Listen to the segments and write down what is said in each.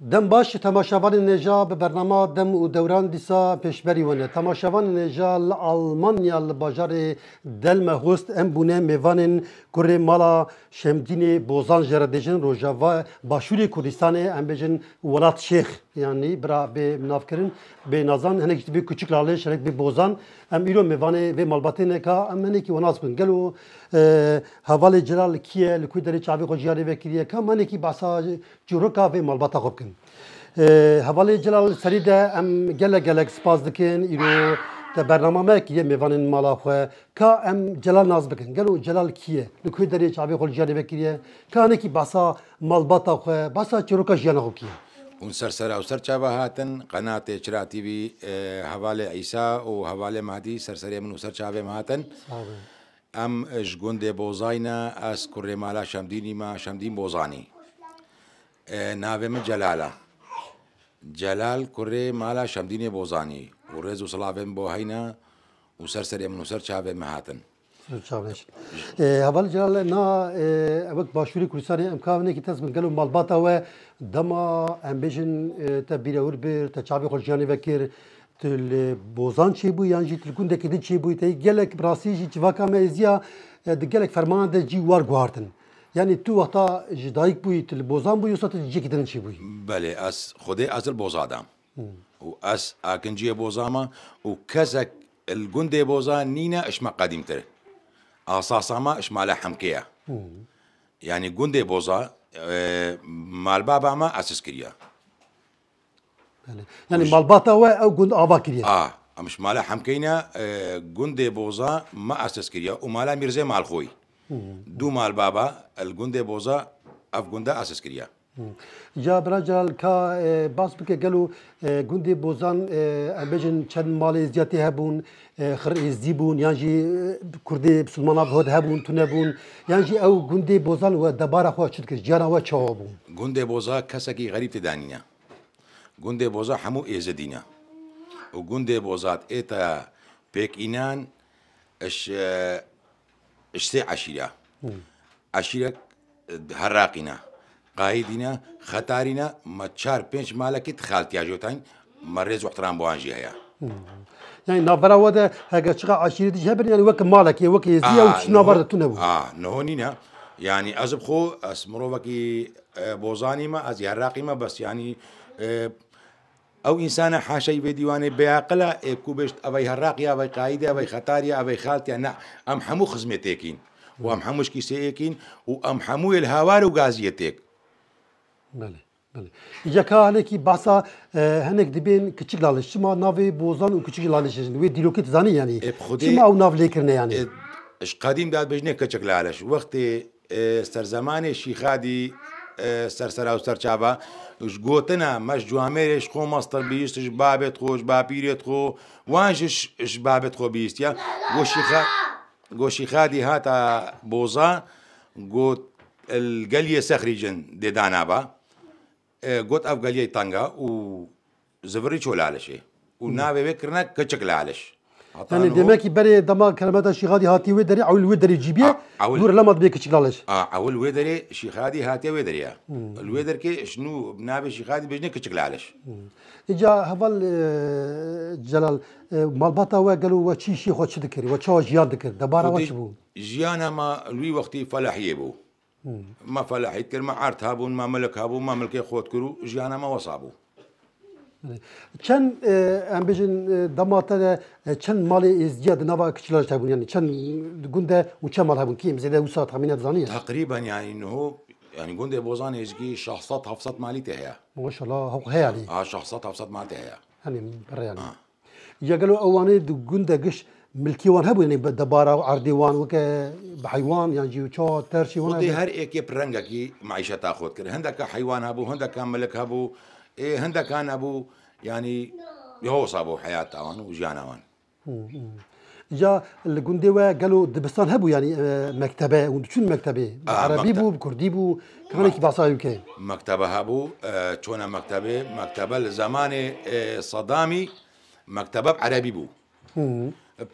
دم باش تماشاوان نجا به برنامه دم و دوران دیسا پیشبری ونه تماشاوان نجا ل آلمانیا ل بازار دلم هست ام بونه میوان کره مالا شمدین بوزان جره دجن روجاوا باشوری کردستان ام بجن ولات شیخ یعنی برا به منافکرین به نازان هنگی به کوچک لاله شرک به بوزان ام ایرو میوانه و مالباتینه کا ام منی کی وناس بن گلو حواله جلال کیه لکوی دری چاوی خو جیاری وکریه کا منی کی باسا جوروکا و مالباتا خوب کن حواله جلال سری ده ام گله گله سپاس دکن ایرو ته برنامه کې میوانن مالا خو کا ام جلال ناز بکن ګلو جلال کیه لکوی دری چاوی خو جیاری وکریه کا نه کی باسا مالباتا خو باسا چوروکا جیانه خو کیه اون سرسره او سرچاوه هاتن قناه تشرا تي في اه، حواله عيسى وحواله مهدي سرسره من سرچاوه مهاتن ام جگوند بوزاینا از کره مالا شمدینی ما شمدین بوزانی اه، ناوه من جلالا جلال کره مالا شمدین بوزانی و رزو صلاوه بو هینا و سرسره من سرچاوه مهاتن چاوێش هەبل جا لە نا ئەوەک باشووری کوردستانی ئەم کاونێکی تەس من گەل و ماڵباتەوە دەما ئەمبێژن تە بیرەور بر تە چاوی خۆشیانی بەکرد بۆزان چێ بوو یان ژی تکوندێکی دی چێ بووی تای گەلێک براسیژی چواکە مەزیە گەلێک فەرمانە جی وار گواردن. Yani tu vata dayık bu itil bozan bu yusat cikiden çi bu. Bale as xode asıl bozadam. U as akinciye bozama u kazak el gunde bozan nina eşme kadimtir. أساساً ما إش مالا يعني ئاساسامە ئشمالە حەمکەیە ینی گوندێ بۆزە آه، مالبا بامە ئاسس کردە ینی يعني- يعني مالباتەوە ئەو گوند ئابا کردە ئەم آه، شمالە حەمکەینە آه، بوزا ما مە كريا ومالا ميرزي مال خوي دو مال بابا گوندێ بوزا أف گوندە ئاسس كريا Ja biracal ka bas bike gelo gundê bozan em bêjin çend malê ziyatê hebûn, xir êzî bûn yan jî Kurdê Musulmana bi hod hebûn tune bûn yan jî ew gundê bozan we debara xwe çi dikir jiyana we çawa bûn. Gundê boza kesekî xerîb tê danîne. Gundê boza hemû êze dîne. û gundê bozat êta pêkînan iş iş sê eşîra. Eşîrek herraqîne. قايدنا خطارنا مچار پنج مالكت خالتياجوتان مريز واحترام بوانجي هيا يعني نابرا ودا هكا شغا عشيرة جبر يعني وك مالك وك يزيا آه وش نابرا تنبو اه نهونينا يعني ازب خو اسمرو وكي بوزاني ما از عراقي ما بس يعني أه او انسان حاشي بديوانه بعقله اكو بشت ابي هراقي ابي قايده ابي خطاري ابي خالتي انا ام حمو خزمتيكين وام حموش كيسيكين وام حمو الهوار وغازيتك بله بله یکا هله کی باسا اه، هنگ دیبین کوچیک لالش شما ناوی بوزان و کوچیک لالش وی دیلوکیت زانی یعنی شما او ناو لیکرنه یعنی اش قدیم داد بجنه کوچیک لالش وقت اه، سر زمان شیخادی اه، سر سر او سر اش گوتنا مش جوامرش خو مستر اش بابت خو اش بابیریت خو وانش اش بابت خو بیست یا گوشیخا گوشیخادی هاتا بوزا گوت القليه سخرجن دي دانابا قوت قال لي طنقه وزفريتش ولا على شيء وناوي بكرنا كشك لا علش يعني دماكي بري دما كلمات شي غادي هاتي ويدري عول ويدري جيبيه دور لما بيك تشلالش اه عول ويدري شي غادي هاتي ويدري الويدر كي شنو بنابي شي غادي بجني كتشكلالش اجا هبل جلال مالباتا و قالوا وشي شي خوش دكري وشو جيان دكري دبارة وش بو جيانا ما لوي وقتي فلاحيه بو ما فەلاحیت کرد مە ئارت هابوون ما مەلک هابوو ما ملکی خۆت کرد و ژیانەمە وەسابوو چەند ئەمبژین دەماتەدە چەند ماڵی ئێزدیە دناوا کچلاش هەبوونیانی چەند گوندە و چە ماڵ هەبوون کیم زێدە وسات هەمینە زانانی تقریبان یانینەوە ینی گوندێ بۆزان هێزگی 600 700 مالی هەیە هەیە 600 700 مالی هەیە هەنی ڕێیان یەگەل ئەوانەیە دو گوندە گشت ملکی وان هبو یعنی دبارا و عردی وان وک بحیوان یعنی جو چا ترشی هون هر ایک یه پرنگا کی معیشه تاخود کرد هندک حیوان هبو هندک ملک هبو إيه هندک كان هبو يعني هو صابو حياة تاوان وجانا وان جا الجندي قالوا دبستان هبو يعني مكتبه وشون مكتبه آه عربي بو كردي بو كان كي بعصا يوكي مكتبه هبو چون مكتبه مكتبه لزمان صدامي مكتبه عربي بو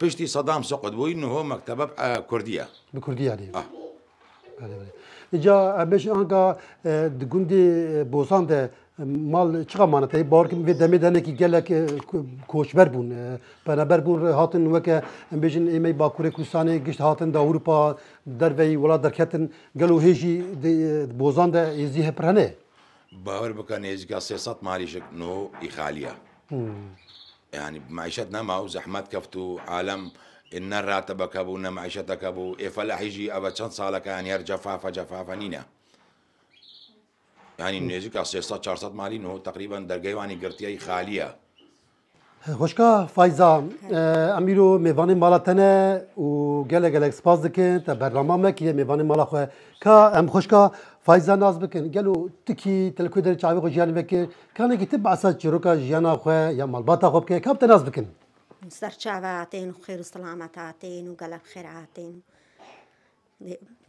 بشتي صدام سقط وينه هو مكتبه كرديه بكرديه دي اه بله بله اینجا بهش آنگا گوندی بوسان ده مال چقدر مانه تایی بار کم دمی دنه که گلک کوچبر بون بنابر بون هاتن وکه بیشن ایمی با کوره کوستانی گشت هاتن دا اروپا در وی ولا درکتن گلو هیجی بوزان ده ایزی هپرنه باور بکن ایزی که سیاست مالیشک نو ایخالیه يعني بمعيشتنا ما هو زحمات كفتو عالم إن راتبك أبو إن معيشتك أبو اي فلاح يجي أبا چند صالك يعني يرجع جفافة جفافة نينا يعني نزيك 300 400 مالي نو تقريبا درجيواني قرتيه خاليه خوشکا فایزا آه، امیرو میوانی مالا تنه و گله گله سپاس دکن تا برنامه مکیه میوانی مالا خواه که ام خوشکا فایزا ناز بکن گلو تکی تلکوی در چاوی خو جیان بکن کانه کی تب عسا چروکا جیانا خو یا مالباتا خو بکن کابت تناز بکن سر چاواتین خیر سلامتاتین و گلب خیراتین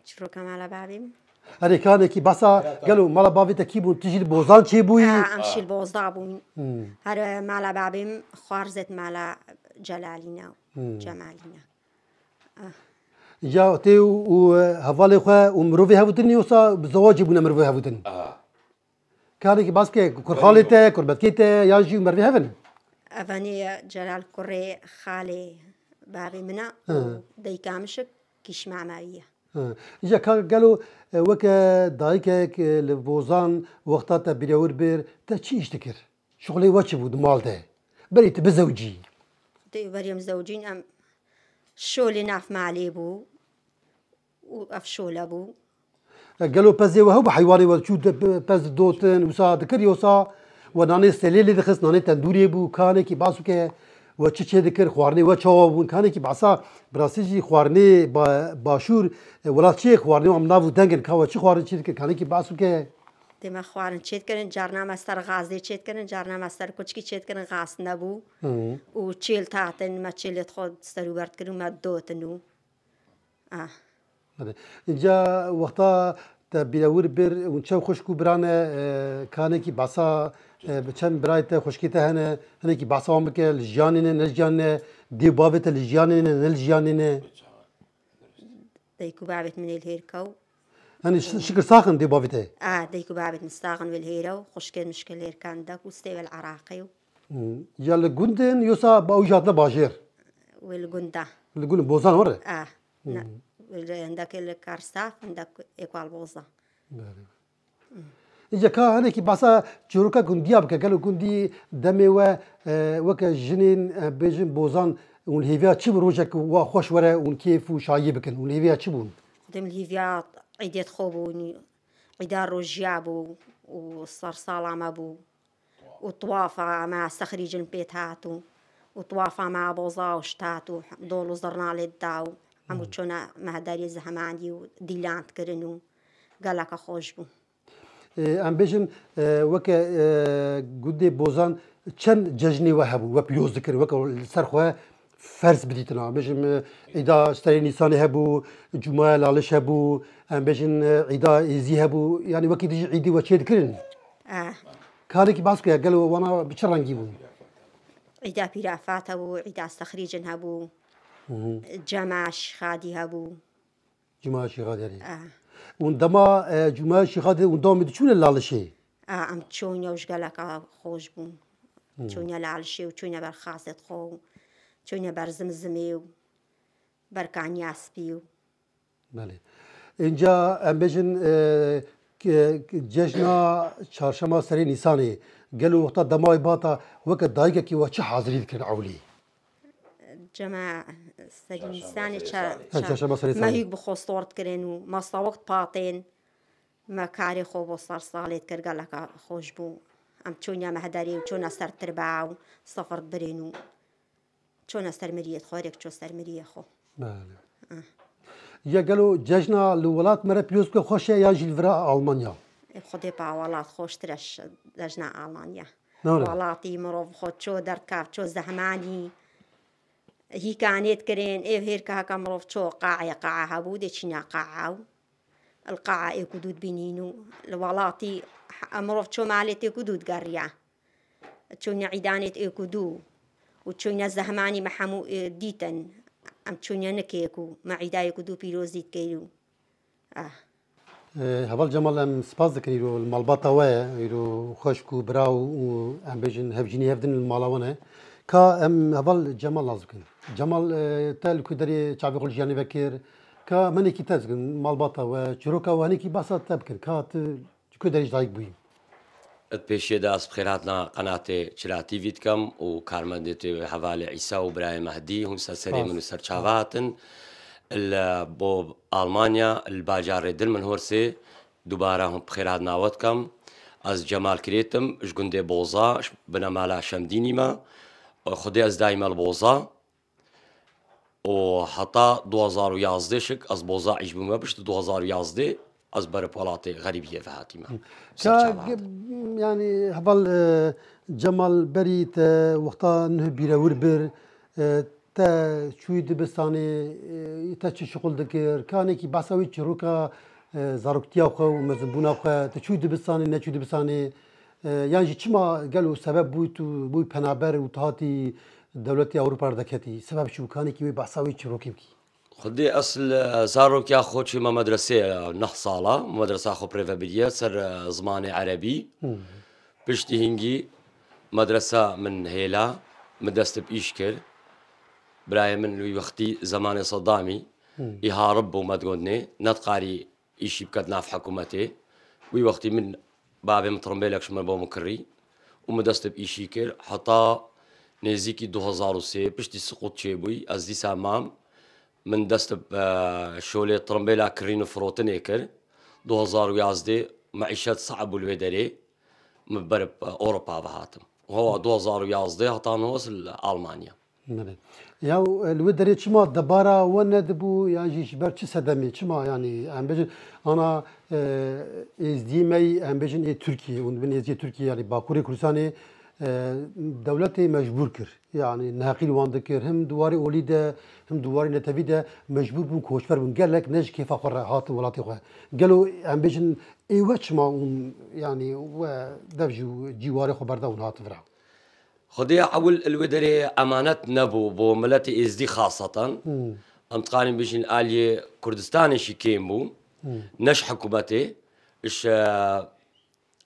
چروکا مالا بابیم هری کانه کی باسا گلو مالا بابی تکی بون تجیل بوزان چی بوی امشیل آه، آه، بوزدا بون هر مالا بابیم خوارزت مالا جلالینا جمالینا آه. یا ته او حواله خو عمرو وی هوتن یو سا زواج بونه مرو هوتن کاری کی باس کې کور خالته قربت کې ته یا جی عمر وی هون اوانی جلال کور خاله بابي منا دای کامشک کیش معمایه یا کار گلو وک دایکه لبوزان وقتا ته بیرور بیر ته چی اشتکر شغلی وچی بود مال ده بری ته بزوجی دی بریم زوجین ام شۆلی نافمالی بوو و ئەف شۆلە بوو گەلۆ پەزێەوە هەو بە حیواری وەرچوو پەز دۆتن وسا دکرد یۆسا وەدانێ سێلێ لێ دەخست نانێت تەندورێ بوو کانێکی باسوکێ وە چ چێ دکرد خواردنی وە چاوا بوون کانێکی باسا براسیجی خواردنێ باشوور وڵات چێ خواردنی ئەم ناو دەنگن کاوە چی خواردن چی دکرد کانێکی باسوکێ Dema xwarin çêtkirin carname ser gazê çêtkirin carname ser kuçkî çêtkirin gas nebû û çêl tatin me çêlê xwe serûbert kirin me dotin û ca wexta te bîrewir bir û çew xuşk û birane kanekî basa e, bi çend birayê te xuşkî te hene hinekî basa wan bike li jiyanê ne jiyanê ne dê bavê te li jiyanê ne ne li jiyanê ne Dayk û bavêt min ê lêr kew هني شكر ساخن دي بابتي اه ديكو بابت مستاخن بالهيرة وخشكن مشكل هير كان داك وستيوى العراقي يلا قندن يوسا باوجاتنا باجير والقندا القند بوزان ورا اه عندك الكارساف عندك ايكوال بوزا إذا كان هناك باسا جروكا كنديا بك قالوا كندي دمي و وكا جنين بيجن بوزان ون هيفيا تشي بروجك وخوش ورا ون كيف وشايبكن ون هيفيا تشي بون قدام الهيفيا عيدية خوبو عيدار رجابو والصرصالة ما بو وطوافة مع سخريج البيتاتو وطوافة مع بوزا وشتاتو دولو زرنا للداو عمو تشونا مهداري داري زهما عندي وديلان تكرنو قالك خوش بو إيه، ام بجن وك قد بوزان چن ججني وهبو وبيوز ذكر وك سرخوا فرز بديتنا بجم اذا اشتري نيسان يعني آه. هبو جمعه لالش هبو بجم اذا يزي هبو يعني وكي تجي عيدي وشيد كرن اه كاريك قالوا وانا بشر جيبو إذا بيرا فات هبو عيدا استخريج هبو جماش خادي هبو جماش خادي اه وندما آه، جماش خادي وندام تشون لالشي اه ام تشون يوش قالك آه، خوش بو تشون لالشي وتشون بالخاصه خو چوونە بەرزمزمێ و اسپیو بله اینجا جشن چهارشنبه سری نیسانی گل وقتا دمای باتا وقت نیسانێ کی و وەختا دەمای باتە وەکە دایکێکی وە چه حازری دکرد ئەولی جەما سەریسانی مەهیک بخۆستۆردکرێن و مەستاوەقت پاتێن مە کاری خۆ بۆ سەر ساڵێت کردگەلەکە خوش بوو ام چۆنیامە هەداری و چون سەرتر با و سەفرت برێن چون چۆن ئەستەرمەریەت خوارێک چۆ سەرمەریە خۆ آه. یەگەل و جەژنا لە وڵات مەرە پیرۆستکە خۆشە یاژیلڤرا ئالمانیا خودێ با وڵات خۆشترش دەژنا ئالانیا وڵاتی مرۆڤ خۆ چو دەرکاف چۆ زەحمانی هیکانێت کرێن ئێ هێرکەکە مرۆڤ چۆ قاعە قاع هەبوو دەچینا قاعاو القاعە ێک و دوود بینین و لە وڵاتی ئەمرۆڤ چۆ مالێت ێک و دوود گەڕیا چۆن عیدانێت ێک ای کدود و زهماني محمو ديتن ام دیتەن نكيكو چۆنیە نەکەیەک دو مەعیدایەک و دوو اه هبل جمال ام سباز ئەم المالباطا ويا يرو خشكو براو ام و برا هبدن المالاونا كا ام هبل جمال کا جمال تال كدري لاز بکەن جاني بكير كا دەری چاوی خوۆژیانی بەکرد کە منێکی تەزگن ماڵباتەوە چرۆکە وانێکی باسە تە پێشێدا سپخێراتنا قەناتێ چلاتیوی دکەم و کارمەندێت هەوالە ئیسا و برای مەهدی هەم سەسەری من و سەرچاواتن بۆ ئەڵمانیا باجارێ دل من دوباره هم هۆرسێ دووبارە هەم بخێرات ناوەت کەم ئەس جەمالکرێتم ش گوندێ بۆزا بنەمالا شەمدینیمە خودێ ئەس دایمەل بۆزا و حتا 2011 شک ئەس بۆزا ئیش بمە و 2011 از بر پالات غریبیه و حتیمه یعنی هبل جمال بری تا وقتا نه بیرور بر تا چوی دبستانه تا چه شغل دکر کانه کی باساوی چروکا زاروکتیا خو مزبونا خو تا چوی دبستانه نه چوی دبستانه یعنی چما گلو سبب بوی تو بوی پنابر و تاتی دولت اروپا دکتی سبب شو کانه کی باساوی چروکی کی خدي اصل صاروا كي اخو ما مدرسه نحصاله مدرسه اخو بريفابيليا سر زماني عربي بشتي هنجي مدرسه من هيلا مدرسه بإشكل براي من وقتي زمان صدامي يهارب وما تقولني نتقاري إشي بكتنا في حكومتي وي وقتي من بابي لك شمال بو مكري ومدرسة بإشيكر حتى نزيكي 2003 باش تسقط شيبوي ازي سامام من دست شغل ترمبيلا كرين فروتني كر 2011 معيشات صعب البدري من برب أوروبا بهاتم هو 2011 هتان وصل ألمانيا Ya elbette çima debara ve ne de bu yani jişber çi sedemi çima yani embejin ana ezdiğime embejin e Türkiye, onun ben ezdiği Türkiye yani Bakure Kürsan'ı دولتي مجبور كر يعني ناقل وان ذكر هم دواري اوليدا هم دواري نتفيدا مجبور بون كوشفر بون قال لك نج كيف اقرا هات ولاتي خواه قالوا ام بيجن اي واتش ما يعني دفجو جواري خبر بردا ون هات فرا خدي اول الودري امانات نبو بو ملتي ازدي خاصه مم. ام تقارن بيجن الي كردستان شي كيمو نش حكومتي اش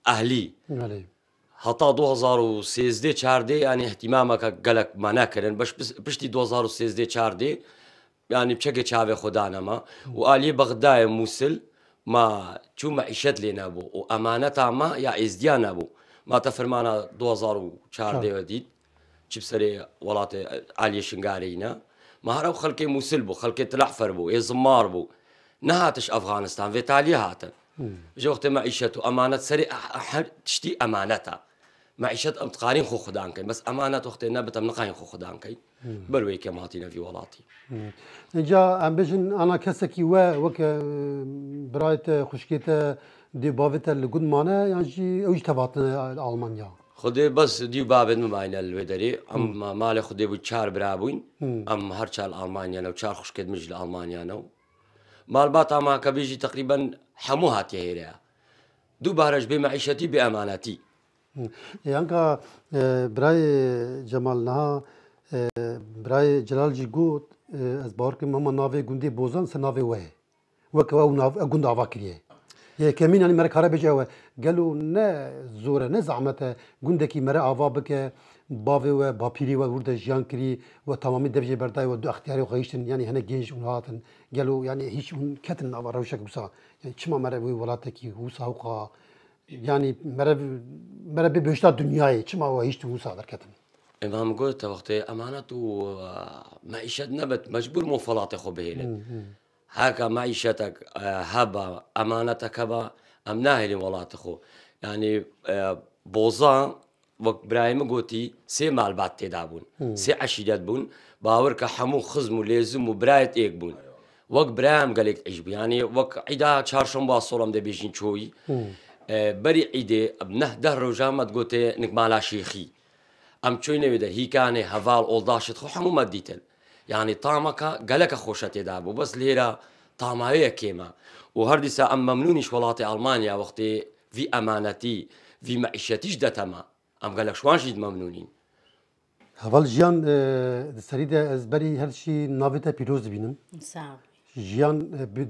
اهلي مم. هەتا 2013 چاردێ ینی احتیمامەکە گەلک ماناکردن بەش پشتی 2013 چاردێ ینی بچەکە چاوێ خۆدانەمە و عالی بەغدایە مووسل ما چوومە عیشت لێ نەبوو و ئەمانە تاما یا ئێزدیان نەبوو ماتە فرمانە 2014 دیت چپ سەرێ وڵاتە عالیە شنگارینە ماهرە خەڵکی مووسل بوو خەڵکی تلاحفەر بوو ێ زمار بوو نهاتش ئەفغانستان ڤێتالی هاتن ژەختێمە عیشت و ئەمانەت سەری تشتی ئەمانەتە تقارين خو تقارین بس خوددانکەین اختي ئەمانە تۆختێ نەبتم نقاین خۆ خوددانکەی بەروەی کەم هاتیینەوی وڵاتی جا ئەم بژن ئانا کەسێکی وە وەکە برایەتە خوشکێتە دێباێتە لە گوندمانە یانجی ئەوش تەباتە ئالمانیا خودێ بەس دی بابێت مماینە لێ دەری ئەم مالە ام يعني بوو چار برابووین ئەم هەر چال ئالمانیانە و چار خوشکێت مژ لە ئالمانیانە و مالبات ئاماکە بێژی تقریبان هەموو هاتی هێرەیە دووبارەش بێ مەعیشەتی بمعيشتي ئەمانەتی Yanka birayê Cemal Niha birayê Celal jî got ez bawer kirim hema navê gundê Bozan se navê we ye. Weke ew gund ava kiriye. Yekemîn yanî me kare bêje ew e. Gelo ne zor e ne zehmet e gundekî me re ava bike bavê we bapîrê we hûr de jiyan kirî û temamî dev jê berdayê we du extiyarê xwe hîştin yanî hinek gêj û hatin. Gelo yanî hîç hûn ketin nava rewşek wisa. Çima me re wê welatekî wisa xwe ینی مەرە بێ بێشتا دنیای چماەوە هیچ و سادرکەتم ئەمام گوت تەوەختێ ئەمانەت و مەیشت نەبێت مەجبور و فڵاتی خۆ بهێنێت هاکە مایشەتێک هەبە ئەمانەتەکە بە ئەم ناهێنی وڵاتە خۆ ینی بۆزان وەک برایمە گوتی سێ مالبات تێدا بوون سێ عشیدەت بوون باور کە هەموو خزم و لێزم و برایەت ئێک بوون وەک برایم گەلێک عیشبیانی وەک عیدا چارشم با سۆڵم دەبێژین چۆی بەری عیدێ نە دە ڕۆژامەت گوتێ نکمالا شیخی ئەم چوینەوێدە هیکانێ هەواڵ ئۆڵداشت خۆ هەمومە دیتن یعنی تامەکە گەلەکە خۆشە تێدا بوو بەس لێرە تاماوەیە کێمە و هەردیسا ئەم مەمنونیش وڵاتی ئەلمانیا وەختێ وی ئەمانەتی وی مەعیشەتیش دەتەما ئەم گەلە شوانژیت مەمنونین هەواڵ ژیان سەریدا ئەزبەری هەرشی ناوێتە پیرۆز ببینم ژیان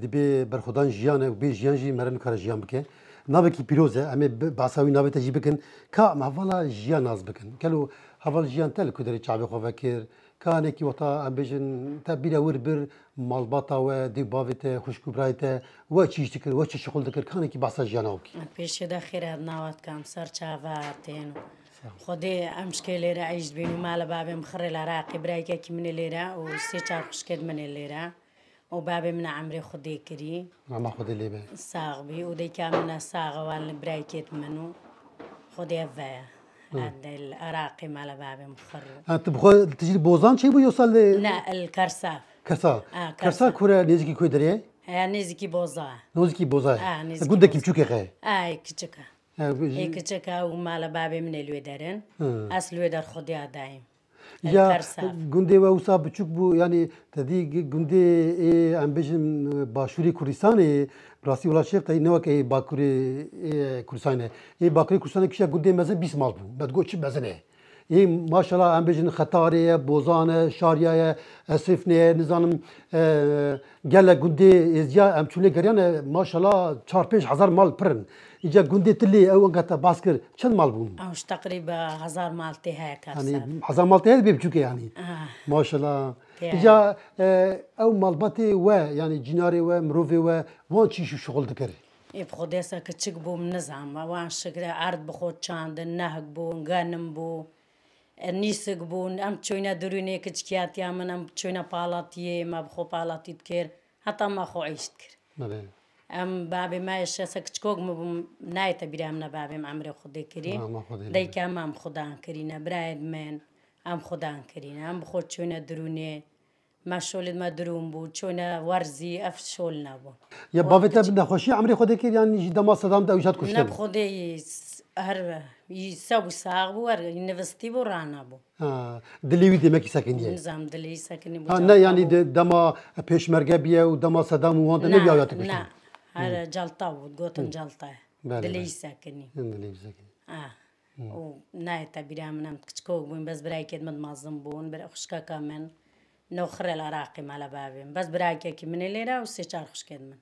دەبێ بەرخدان ژیانە و بێ ژیانژی مەرم کارە ژیان بکە ناوکی پیروزه ئەمێ باساوی ناوێتە جی بکەن کا هەواڵا ژیان ناز بکەن کەلو هەواڵ ژیان تە لە کودەری چاوی خۆڤە کرد kanekî weta em bêjin te bîra wir bir malbata we dê bavê te xuşkûbrayê te we çîş dikir we çi şixul dikir kanekî basa jiyana wikî pêşê de xêret nawatkam ser çava tên Xdê em şikê lêre eyj bîn û mala bavê xirê li raqî birayekekî min ê lêre û sê çar xuşkê min ê lêre وبابي من عمري خدي كري ماما خدي لي بي صاغبي ودي كامنا صاغة وان برايكيت منو خدي أفايا هذا الأراقي مال بابي مخر تبغى أه، طيب، تجي بوزان شي بو يوصل لي لا الكرساف كرساف آه كرساف كورا نيزكي كوي دري آه نيزكي بوزا نيزكي بوزا آه نيزكي قلت لك كيف خي آه كتشكا هيك آه، كتشكا ومال بابي من الويدرن أصل الويدر خدي دايم ya tersa. gundê we wisa biçûk bû yanî tedî gundê em bêjin başûrê Kurdistanê rastî wila şêf teyî newekê bakurê Kurdistanê. Ê bakurê Kurdistanê kişiya gundê mezin bîst mal bû. Bedgot çi mezin e. Ê maşala em bêjin xetarê ye, bozan e, şariya ye, esrifnê ye, nizanim gelek gundê êziya em çûnê geriyan e maşala çar pêş hezar mal pirin. اینجا گنده تلی او انگتا باز کر چند مال بون اوش تقریبا هزار مال ته ہے کار یعنی هزار مال ته بیب چوکه یعنی ماشاءالله اینجا او مالبات و یعنی جناری و مروی و وان چی شغل دکره ای خود ایسا که چک بوم نزام وان شکره ارد بخود چاند نهک بون گنم بو نیسک بون ام چوینا درونه کچکیاتی من ام چوینا پالاتی ما بخو پالاتیت کر حتی ما خو عیشت کر بله ئەم بابێ مایەشە سە کچکۆکمە بووم نایەتە بیرام نە بابێم ئەمرێ خودی کردی دەیکە مام خوددان کردینە برایەت من ئەم خوددان کردین ئەم بخۆ چوونە درونێ ما شۆلمە درون بوو چۆنە وەرزی ئەف شۆل نبوو یە بابێتە نەخۆشی ئەمری خودی کردیانیش دەما سەدام دەویشات کوشت خودی هەر سە و ساغ بوو وەرگی نەڤستی بۆ ڕانە بوو دلیوی دمەکی سەکنیزام دلی سەکنی نە ینی دەما پێشمەرگە بیە و دەما سەدام و وانە نەبیات هذا جلطة وتقوتن جلطة دليج ساكني دليج ساكني آه و نایت بیرام نم کچکو بون بس برای که مد مازم بون بر خشکا کامن نو خر مالا بابیم بس برای که من الليرة و سه چار خشکد من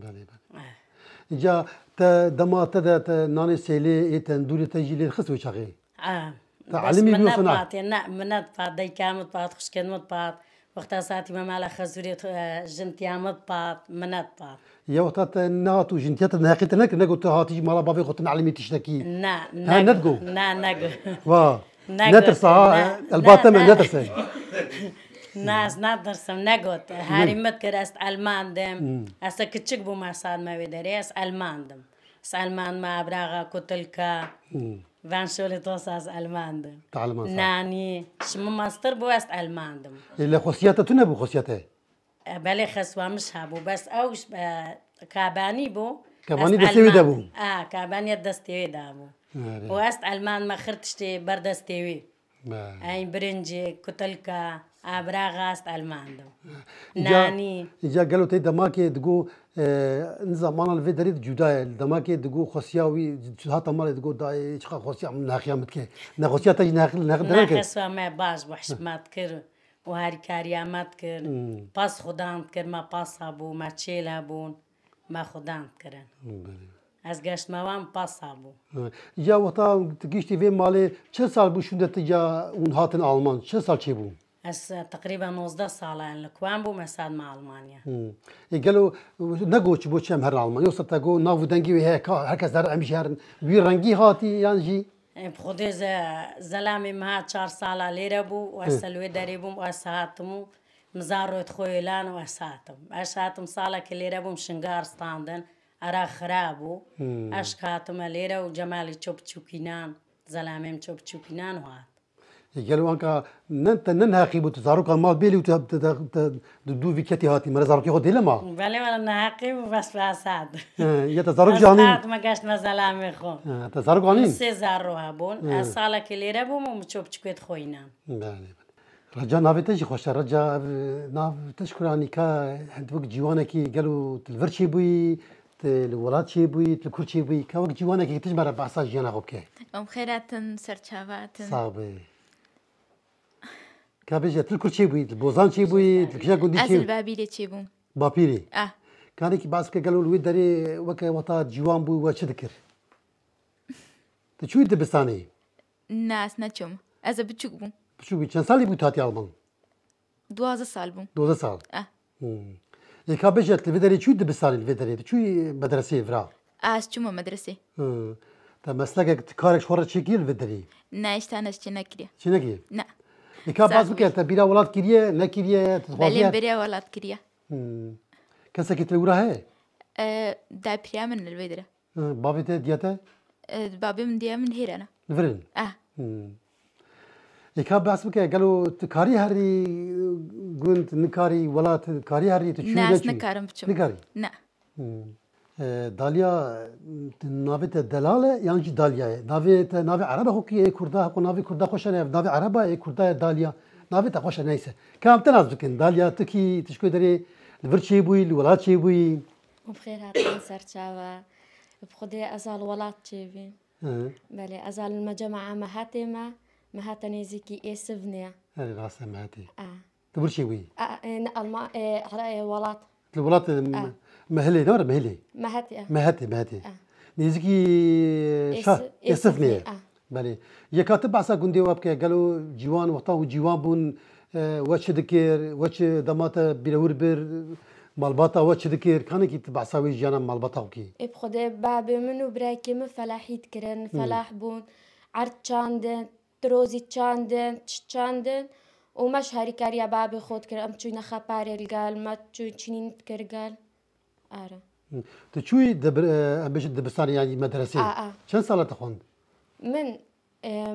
بله آه. بله جا تا دمات تا تا نان سیلی ایتن دوری تجیلی خسو چاقی آه تعلمی بیو فنا نه من نه پاد دیکامت پاد خشکد مد پاد وقتا ساعتي ما مالا خزوريت آه، جنتي عمد بات منات بات يا وقتا ناتو جنتي تنهاقيت نك نقو تهاتي مالا بابي قلت نعلمي تشتكي نا ها نتقو نا نقو وا نترسا الباطن نترسا ناس نادرسم نقوت هاري متكر است ألمان دم است كتشك بو ما صار ما بدري است ألمان دم است ألمان ما أبراغا كتلكا Ben şöyle dost az Almandım. Ta Alman Nani. Şimdi master bu est Almandım. E le xosiyata tu ne bu xosiyata? Bele eh, xesvamış ha bu. Bes avş kabani eh, bu. Kabani destevi de bu. Ah, kabani destevi de bu. Bu est Alman ma xırtıştı bar destevi. Ay برنج کتلکا ابراغ است الماندو نانی یا ګلو ته دما کې دغه زمان الوی دارید جدا دما کې دغه خوسیا وی هاته مال دغه دای چې خوسیا نه قیامت کې نه خوسیا ته نه نه درک نه خوسیا ما باز وحشمت کړ و هر کاریامت کړ پاس خداند کړ ما پاس ابو ما چیل ابون ما خداند کردن از گشت موام پاس ابو یا وقتا گشتی وی مال چه سال بو شوندت یا اون هاتن آلمان چه سال چه بود هەستا تقریبا 90 ساڵیان لە کوان بوو مەسادمە ئەڵمانیا گەلو نەگۆچ بۆ چێم هەر ئەڵمانیا سەتەگۆ ناو دەنگی وی هەیە هەرکەس دار ئەمیژارن وی ڕەنگی هاتی یانژی خودێزە زەلامی مها چهار ساڵا لێرە بوو وەسە لێ دەری بووم ئەساتم و مزارۆت خۆیلان وەساتم ئەشاتم ساڵێکی لێرە بووم شنگارستاندن ئەرا خراب بوو ئەش کاتمە لێرە و جەمالی چۆپ چووکینان زەلامێم چۆپ چووکینان وات گلو آنکه نه تا نه حقی بود زاروک ما بیلی و تا دو ویکتی هاتی مرا زاروکی خود دیلم آ بله من نه حقی بود بس فساد یه تا زاروک جانی فساد مگش نزلا میخوام تا زاروک آنی سه زارو ها بون از سال کلیره بوم و چوب چکویت خوینم بله رجا ناوتش خوش رجا ناوتش کرانی که هندوک جوانه کی گلو تلورچی بوی تل ولات چی بوی تل کور چی بوی که وقت جوانه کی تجمع را بحثا جیانه خوب که ام خیراتن سرچاواتن صابه كابيجا تذكر شي بوي البوزان شي بوي الكشا كوندي شي البابيلي شي بوم بابيلي اه كان كي بعض قالوا لي داري وكا وطا جوان بوي واش ذكر تشوي دبستاني ناس نتشم از بتشوك بوم بتشوك چند سالي بوي تاتي المان دوازه سال بوم دوازه سال اه يا كابيجا تلفدري تشوي دبستاني الفدري تشوي مدرسه فرا از چوم مدرسه اه تا مسلكك كارك شورا تشكيل الفدري نه اشتانش چنكري چنكري نه E bazen kete bira welat kiriye nekiriye Belê bêriya welat kiriye. Kesekî te wira heye? Derpêya min li vê dire. Bavê te diya te? E, Babê min diya min hêrene. Li virin? Êka hmm. bes bike gelo tu karî herî gund nikarî welat karî herî tu nikarim biçim. Nikarî? Ne. داليا نافي دلالة يعني داليا نافي نافي عربة هو كي كوردا هو نافي كوردا خوش نافي عربة كوردا داليا نافي تخوش أنا إيش كام تناسب داليا تكي تشكو داري لبرشي شيء بوي لولا شيء بوي وبخير هذا سر شابا بخدي أزال ولا شيء بوي اه. بلي أزال المجمع ما هاتي ما ما هاتني زكي إيه سبنيا هذي راس ما هاتي آه تبر شيء بوي آه إن اه، اه، ألما إيه هلا إيه ولا الولاد آه. Mahalleydi var mahalle. Mahat ya. Mahat mahat. Nizgi şah esifliye. Bale. Yekatı bahsa gundiye vapke gelo civan vakta u civan bun ve çidikir ve çi damata birevur bir مالباتا و چه دکر کنه کی بحثاوی جانم مالباتا و کی اب خدا باب منو برای کم فلاحیت کرن فلاح بون عرض چاندن تروزی چاندن چاندن و مش هری کاریا باب خود کرم چون خبر الگال ما چون چنین کرگال آره تشوي دبر باش دبستان يعني مدرسي آه آه. شن سالة تخوند؟ من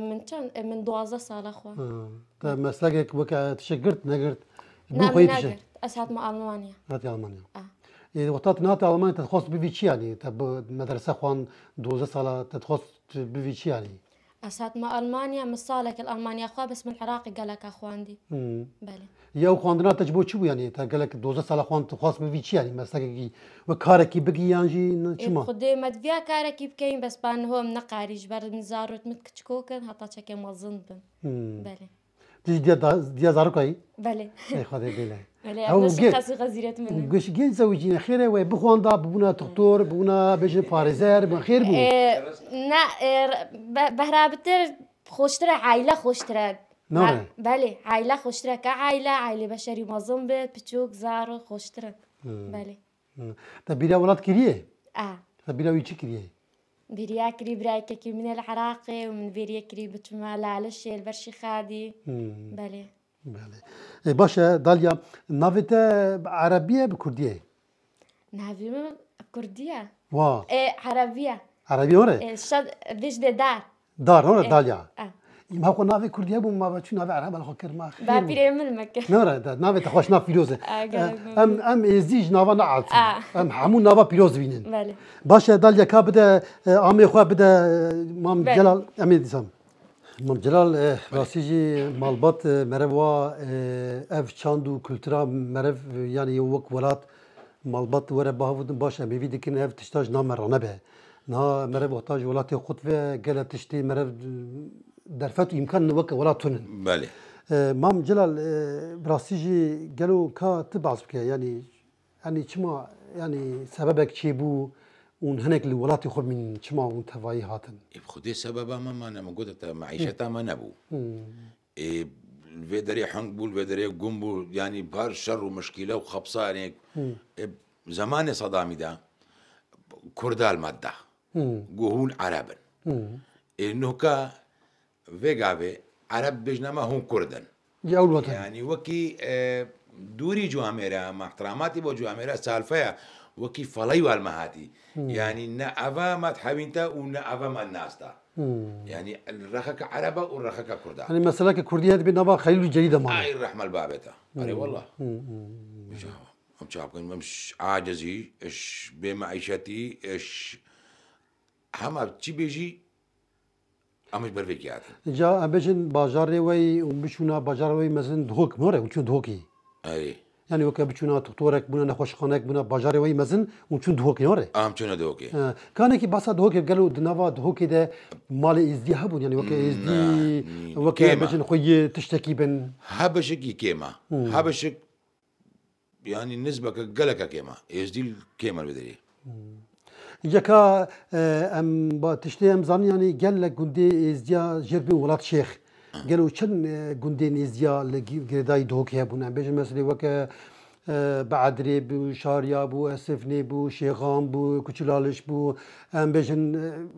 من چند من دوازده ساله خو تا مسلکك وک تشگرت نگرت بو خوی تشه اسات ما المانیا هات المانیا اه يعني وقتات نات المانيا تتخص بفي يعني تب مدرسه خوان 12 ساله تتخص بفي يعني ئەسات مە ئەلمانیا مساڵێکی ئەلمانیا خوا بەسم عراقی گەلەکە خواندی یو خواندنا تەج بۆ چی بوویانی تا گەلک دۆزە ساڵە خوان خواست بوی چیانی مەسەکێکی وە کارێکی بگییانژی خودێ مەدویا کارێکی بکەین بەسپان هۆم نەقاریش بەر مزارت مت کچکۆکن هەتا چەکێ مەزند بن بەێ تيجي ديا زاركاي بله اي خدای بله هو خاصی غزیرت من گوش گین زوجین خیره و بخوان دا بونا دکتور بونا بجن پارزر بون خیر بو إيه، نه إيه، بهرابتر خوشتر عائله خوشتر نه بله عائله خوشتر که عائله عائله بشری مازم بیت بچوک زار خوشتر بله تا ولاد کریه اه تا بیرا وی چی بيريا كريب كي من العراقي ومن بيريا كريب تمالا الشيء البرشي خادي بلي بلي باشا داليا نافيتا عربية بكردية نافيتا كردية واه ايه عربية عربية ورا ايه ديش دي دار دار ورا داليا اه ما خو ناوی کوردیه بوم ما بچو ناوی عرب الخو کرما خیر با پیره من مکه نه دا ناوی تا خوش ناو پیروزه ام ام ازیج ناوا نه عالت ام همو ناوا پیروز بینن بله باشه دال یکا بده عامه خو بده مام جلال امین دیسم مام جلال راسیجی مالبات مروا اف چاندو کلتورا مرو یعنی وک ولات مالبات وره باهودن باشه بیوی دکن اف تشتاج نامرانه به نه مرو وحتاج ولات خود و گله تشتی مرو درفت يمكن نوك ولا تونن بله آه، مام جلال آه، براستی جی كا کا تبعز بك يعني يعني تشما يعني سببك شي بو اون هنك الولاتي خو من تشما اون تواي هاتن خدي سبب ما ما انا موجوده معيشتها ما نبو إيه الفيدري حنق بول الفيدري قوم بول يعني بار شر ومشكله وخبصه يعني زمان صدامي دا كردال ماده قهون عربا انه إيه كا فيغافي عرب بجنا اه، ما هم كردن يا الوطن يعني وكي دوري جو اميرا مع احتراماتي بو جو اميرا سالفه وكي فلاي والمهاتي يعني نا افا ما تحبين تا ونا افا ما الناس تا يعني الرخك عربه والرخك كردة يعني مثلا كرديات بين ابا خليل الجديده ما هاي الرحمه البابته اي والله ام شابكن مش عاجزي ايش بمعيشتي ايش هما تشي بيجي ئەمەش بەرێکیات جا ئەبژن باژارێەوەی بچوونا باژارەوەی مەزن دۆک مرە چون دۆکی ینی وەکە بچوونا تۆرەك بوون نەخۆشخانێک بوون باژارەوەی مەزن و چون دۆکیۆێ ئام چونە دۆکی کانێکی باسا دۆکێ گەل و دناوا دۆکی دە ماڵی ئیزدی هەبوون ینی وەکە ئیزدی وەکەژن خۆی تشتێکی بن هەبشێکی کێمە هەبشک ینی نزبەکە گەلەکە کێمە ئێزدیل کێمە بدەری. یکا ام با تشتی ام زانیانی گل گوندی ازدیا جربی ولات شیخ گل و چن گوندی ازدیا لگی گردای دوکی هبونه بیش مثلی وک بعدری بو شاریا بو اسفنی بو شیخان بو کوچلالش بو ام بیشن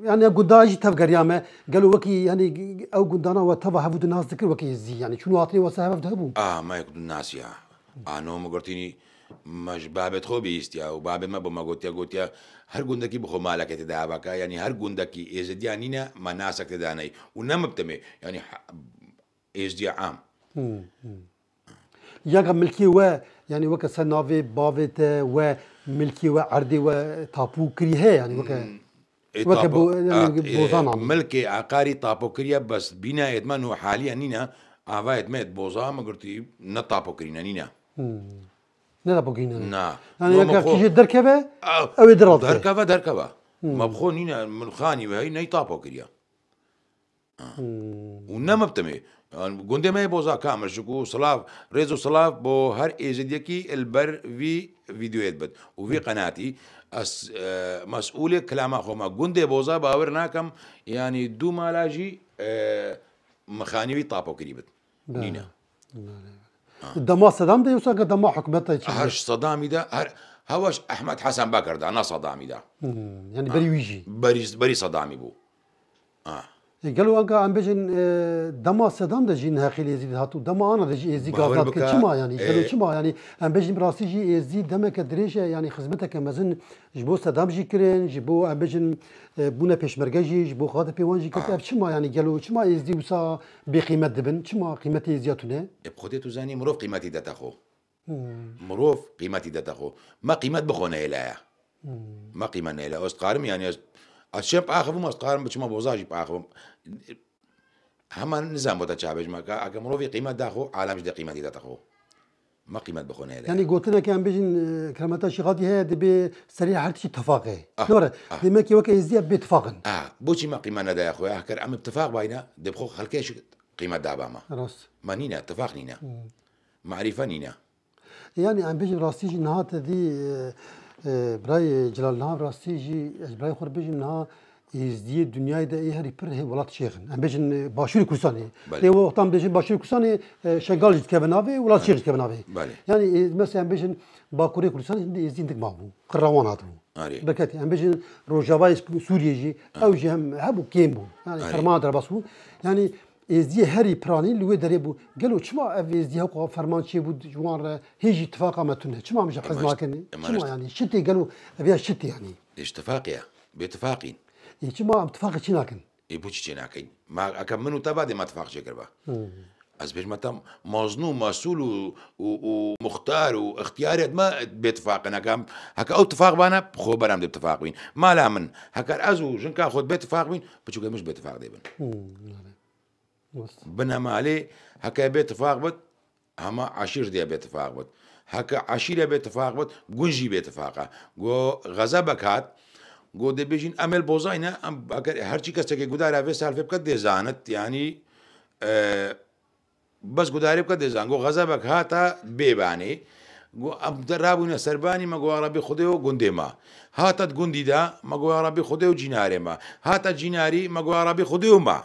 یعنی گوداج تفگریامه گل وکی یعنی او گوندانا و تبا هفود ناز ذکر وکی ازدی یعنی چون واتنی و سهب ده بو آه ما یک ناسیا آنو مگرتینی مش بابت خوبی استیا و بابت ما با ما گوتیا گوتیا هر گوندکی بخو که دا بکا یعنی هر گوندکی ایزدیا نینا مناسک دا نی و نمبتمه یعنی ایزدیا عام یعنی ملکی و يعني وك سنافي بافيت وملكي وعردي وطابو كريه يعني وك وك بو آه، بوزان عم. ملكي عقاري طابو كريه بس بنا ادمان هو حاليا نينا افايت مات بوزا ما قلت نطابو كرينا نينا نەبگەینە ناکیژێت دەرکەبێ ئەوێ دڕڵ دەرکەبە دەرکەبە مەبخۆ نینە منخانی بەی نەی تاپۆ کردە و نەمەبتەمێ گوندێمەیە ما زاکە مەشک و سلااف ڕێز و سلااف هر هەر ئێزیدەکی ئەلبەر وی ویددیوێت بێت و وی قەناتی مەسئولێک کلامە خۆمە گوندێ بۆزا باور ناکەم ینی دوو مالاژی مخانیوی تاپۆکری بێت نینە. دما صدام ده يوسف دما حكومت هرش صدامي ده هر هواش احمد حسن بكر ده انا صدامي ده يعني بري ويجي بري بري صدامي بو اه Gelo aga em bejin dema sedam de jî heqîl êzî hatu dema ana de jî êzî gazdat ke çima yanî gelo çima yanî em bejin rastî jî êzî demeke dirêj e yanî xizmeteke mezin ji bo sedam jî kirin ji bo em bejin bûne pêşmerge jî ji bo xwedê pêwan jî kete ev çima yanî gelo çima êzî wisa bêqîmet dibin çima qîmetê êziya tune Xwedê tu zanî mirov qîmetî dete xwe مرۆڤ قیمەتی دەتەخۆ مە قیمەت بخۆنە لایە مە قیمە نێ لە ئۆستقارم یانێ اتشم آخرم ما قارم به بوزاج بوزاجی با آخرم همه نظام بوده چه بیش مکا اگه مروی قیمت داخو عالمش ده قیمتی ده تخو ما قيمت بخونه هذا يعني قلت لنا كان بيجن كلمات شغادي هي دي سريع هرتشي اتفاقي آه. نور آه. دي ماكي وكا يزديا باتفاقا اه بوشي ما قيمة ده يا اخويا كان عم اتفاق بينا دي بخو خلكيش قيمة ده باما راس ما نينا اتفاق نينا معرفة نينا يعني عم بيجن راستيش نهات دي آه برای جلال نام راستی جی برای خود بیم نه ازدی دنیای ده هری پر هی ولات شیخن ام بیم باشور کوسانی لی بله. و وقتام بیم باشور کوسانی شنگال جد که بنابه ولاد شیخ که بنابه یعنی مثلا ام بجن باکوری کوسانی هندی ازدی دک مابو قروان هاتو آره. بکتی ام بیم روجاوای سوریه جی آره. او جی هم هبو کیم بو یعنی فرمان آره. در باسو یعنی êziye herî piranî li wê derê bû gelo çima ev êziye hequ ferman çê bû ciwan re hêjî tifaqa me tune çima min ji hez nakinî yanî şitê gelo ev şitê yanî İştifaqiya bêtifaqîn çima em tifaqi çî nakin ê bû çî nakin ma eke min û te badê me tifaq çêkirba ez bêjme tam maznû masul û muxtar û ixtiyarê me bêtifaqin hekem heke ew tifaq bane xô berem dê tifaq bîn mala min heker ez û jinka xot bêtifaq bîn biçûk mişş bêtifaq dêbin بنەمالی هەکە بێت تفاق بێت ئەمە عشیر دێ بێت تفاق بێت هەکە عشیرە بێت تفاق بێت گونجی بێت تفاقە گۆ غەزە بکات گۆ دەبێژین ئەمل بۆزایە ئەم هەرچی کەسێکی گودارا بێ سالفێ بکە دێزانت ینی بەس گوداری بکە دەزان گۆ غەزە بک هاتە بێبانێ ئەم دەرابوونە سەربانی مەگوواڕەبی خودێ و گوندێما هاتت گوندیدا مەگوواڕەبی خودێ و جینارێمە هاتە جیناری مەگوواڕەبی خودێ وما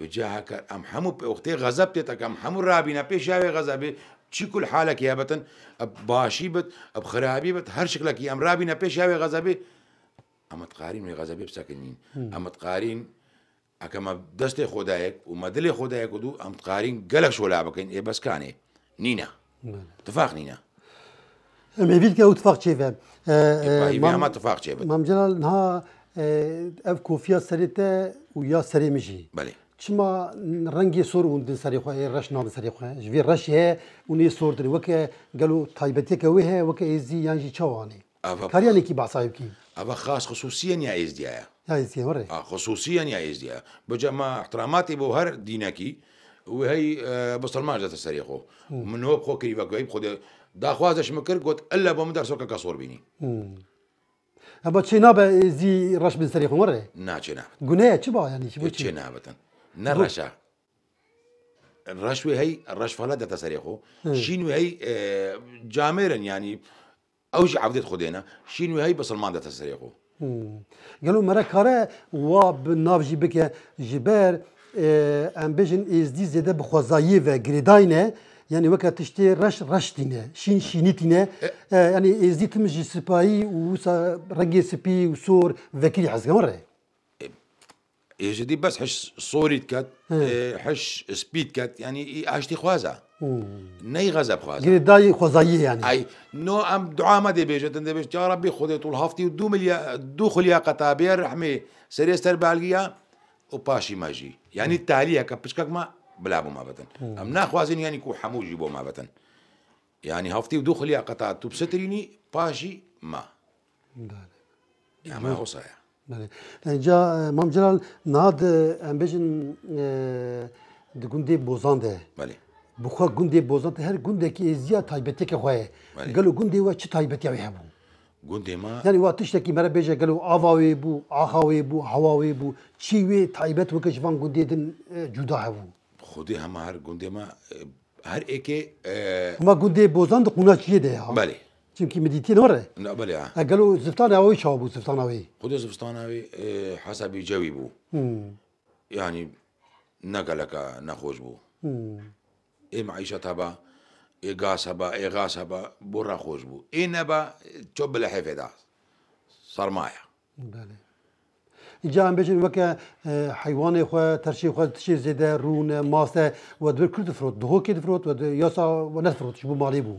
وجاها كر ام همو وقتی غضب تك ام همو رابینا پیش آوی غضب چی کل حالك يا بتن اب باشی بت اب خرابی بت هر شکلك ام رابينا بيش آوی غزبي ام تقارين غزبي بساكنين ام تقارین اكما دست خدايك وما دل خدایك ودو ام تقارين گلك شو لعبك اي بس كاني نينا اتفاق نعم. نينا أه، أه، ما بيلك اتفاق شي فهم ما اتفاق شي چه مام جلال نها أه، اف كوفيا سريته ويا سري مجي بله چما رنگی سور اون دن سری خواه رش نام سری خواه جوی رش هه اونی سور دن وکه گلو تایبتی که وی هه وکه ایزی یانجی چوانی کاریانی کی باسایب کی اوا خاص خصوصيا يا ازديا يا ازديا وري اه خصوصيا يا ازديا بجمع احتراماتي بو هر دينكي وهي بصلمان جات السريخو من هو بخو كريبا كويب خود دا خوازش مكر قلت الا بو مدرسو كاصور بيني ابا تشينا با زي رش بن سريخو وري نا تشينا قناه تشبا يعني تشبا تشينا بتن نرشه الرشوه هي الرشفه لا تتسريخو شينو هي جامرا يعني اوش عبدت خدينا شينو هي بس المان تتسريخو قالوا مرا كاره و بنافجي بك جبر ام بجن از دي زده بخوزايي و گريداينه yani veka tiştê reş reş tîne, şîn şînî tîne. Yani êzî tim ji sipayî û rengê spî û sor vekirî hezgan re. جدي بس حش صوريت كات إيه. إيه، حش سبيد كات يعني عشتي خوازة ني غزب خوازة غير يعني داي خوازية يعني اي نو ام دعاء ما دي بيجت اندي بيجت يا ربي خذي طول هفتي ودو مليا دو خليا قطابير رحمي سريس تربالقيا وباشي ماجي يعني التاليه كما ما بلابو ما بتن ام نا خوازين يعني كو حموجي بو ما بتن يعني هفتي ودو خليا قطات تبستريني باشي ما يعني ما هو صحيح Bele. Ca Mam Celal nad embejin di gundê bozan de. Bele. Bu xwe gundê bozan de her gundekî êziya taybetiyeke xwe ye. Gelo gundê we çi taybetiya wê hebû? Gundê ma Yani wa tiştekî me re bêje gelo ava wê bû, axa wê bû, hewa wê bû, çî wê taybet weke ji van gundê din cuda hebû. Xwedê hema her gundê ma her êkê Hema gundê bozan di qûna çiyê de ya. Belê. چونکی مدیتی نوره لا بله اگلو زفتان اوی چا بود زفتان اوی خود زفتان اوی حسب جوی بو یعنی نقلك نخوش بو اي معيشة هبا اي قاس هبا اي غاس هبا برا خوش بو اي نبا تشب لحيفة دا صار معايا بله جا ام بيجن وكا حيوان خو ترشي خو تشي زيد رون ماسه ودبر كل تفروت دهو كي تفروت ياسا ونفروت شبو مالي بو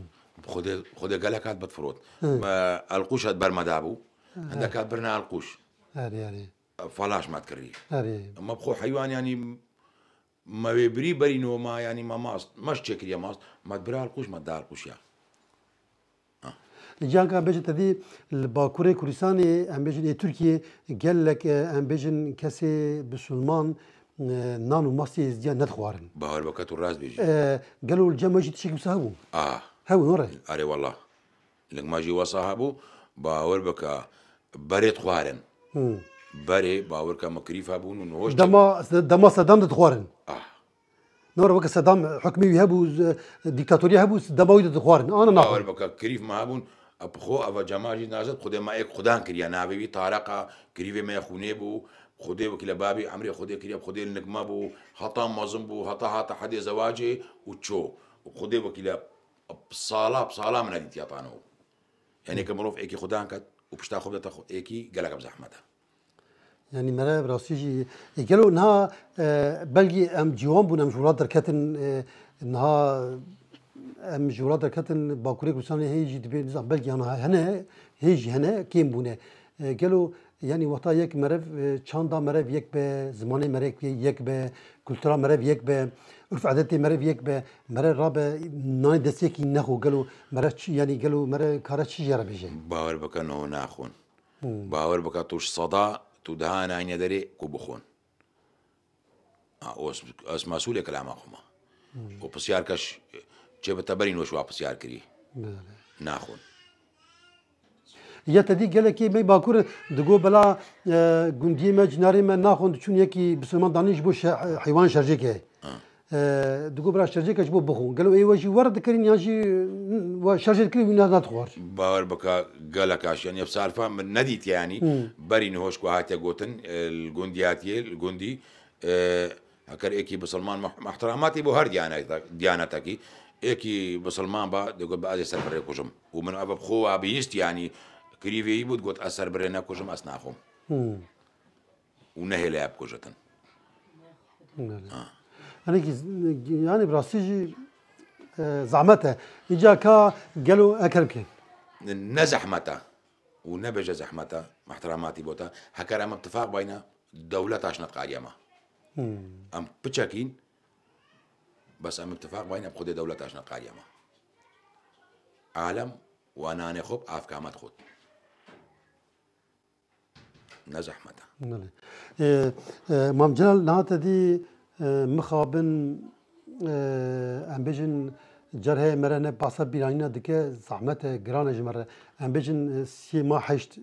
خدي خدي قالها كانت بتفروت إيه. ما القوش برما دابو إيه. عندك برنا القوش اري اري فلاش ما تكري اري ما بخو حيوان يعني ما بيبري نو ما يعني ما ماست مش تشكل يا ماست ما تبرا القوش ما تدار القوش يا يعني. آه. جانكا بيجي تدي الباكوري كردستاني ام بيجي تركي قال لك ام بيجي كسي بسلمان نانو ماسي ازديان ندخوارن بهار راز الراس بيجي آه، قالوا الجماجي تشيك مساهبو اه هەون ڕێ ئەرێ وڵە لەگماژی وەساها بوو باوەەر بکە بەرێت خوارن بەرێ باوەکە مەکریفا بوون و نۆش دەما سەدام دەتخوارن نور وەکە سەدام حکمی هەبوو دیکتاتۆری هەبوو دەماوی دەخوارن ئەە ناوەەر بکە کریف مابوون ئەپخۆ ئەوە جەماژی نازت خودێ مایەک خوددان کردیا ناوێوی تارەقا کریێ مای خونێ بوو خودێ وەکی لە بابی ئەمری خودێ کریە خودێ نگمە بوو هەتا مەزم بوو هەتا هاتە حەدێ زەواجێ و چۆ خودێ وەکی لە بصاله بصاله من قد يطانو يعني كمروف ايكي خدان كت وبشتا خبدا تاخو ايكي قالك بزحمتها يعني مرا براسيجي يقالوا انها بلجي ام جيوان بون ام جولات دركاتن انها ام جولات دركاتن باكوري كرساني هيجي دبي نظام بلجي انا هنا هيجي هنا كيم بونه قالوا يعني وقتا يك مرف چاندا مرف يك به زمان مرف يك به كولتورا مرف يك به وف عادت مره یک به مره را به نای دستی که نخو گلو مره چی یعنی گلو مره کارا چی جره بیشه باور بکن و نخون باور بکن توش صدا تو دهان عین داری کو بخون از مسئول کلام خوما و پسیار کش چه به تبرین وشوا پسیار کری نخون یا تدی گله کی می باکور دگو بلا گوندی ما جناری ما ناخوند چون یکی بسلمان دانش بو حیوان شرجه که دوكو برا شرجه كجبو جبو بخون قالوا اي واجي ورد كرين ياجي وشرجه كرين ونا نتخور باور بكا قالك عشان يبصار فهم من نديت يعني بري نهوش كو هاتا جوتن الجندياتي الجندي اه، هكر ايكي بسلمان احتراماتي بو هر ديانتك ايكي بسلمان با دوكو با سفر كوجم ومن ابو بخو ابيست يعني كريفي بود قوت اثر برنا كوجم اسناخهم ونهلا بكوجتن آه. يعني يعني براستيجي آه، زعمتها اجا كا قالوا نزح نه زحمتها ونبجه زحمتها محترماتي بوتا هكا ما اتفاق بين دولت عشان قاريما ام بتشاكين بس ام اتفاق بين بخود دولة عشان قاريما عالم وانا انا خوب افكامات خود نه نعم. آه، زحمتها آه، مام جلال نهات دي مخابن ام بجن جره مره نه باسا بیرانینا دکه زحمت گرانه جمره ام بجن سی ما حشت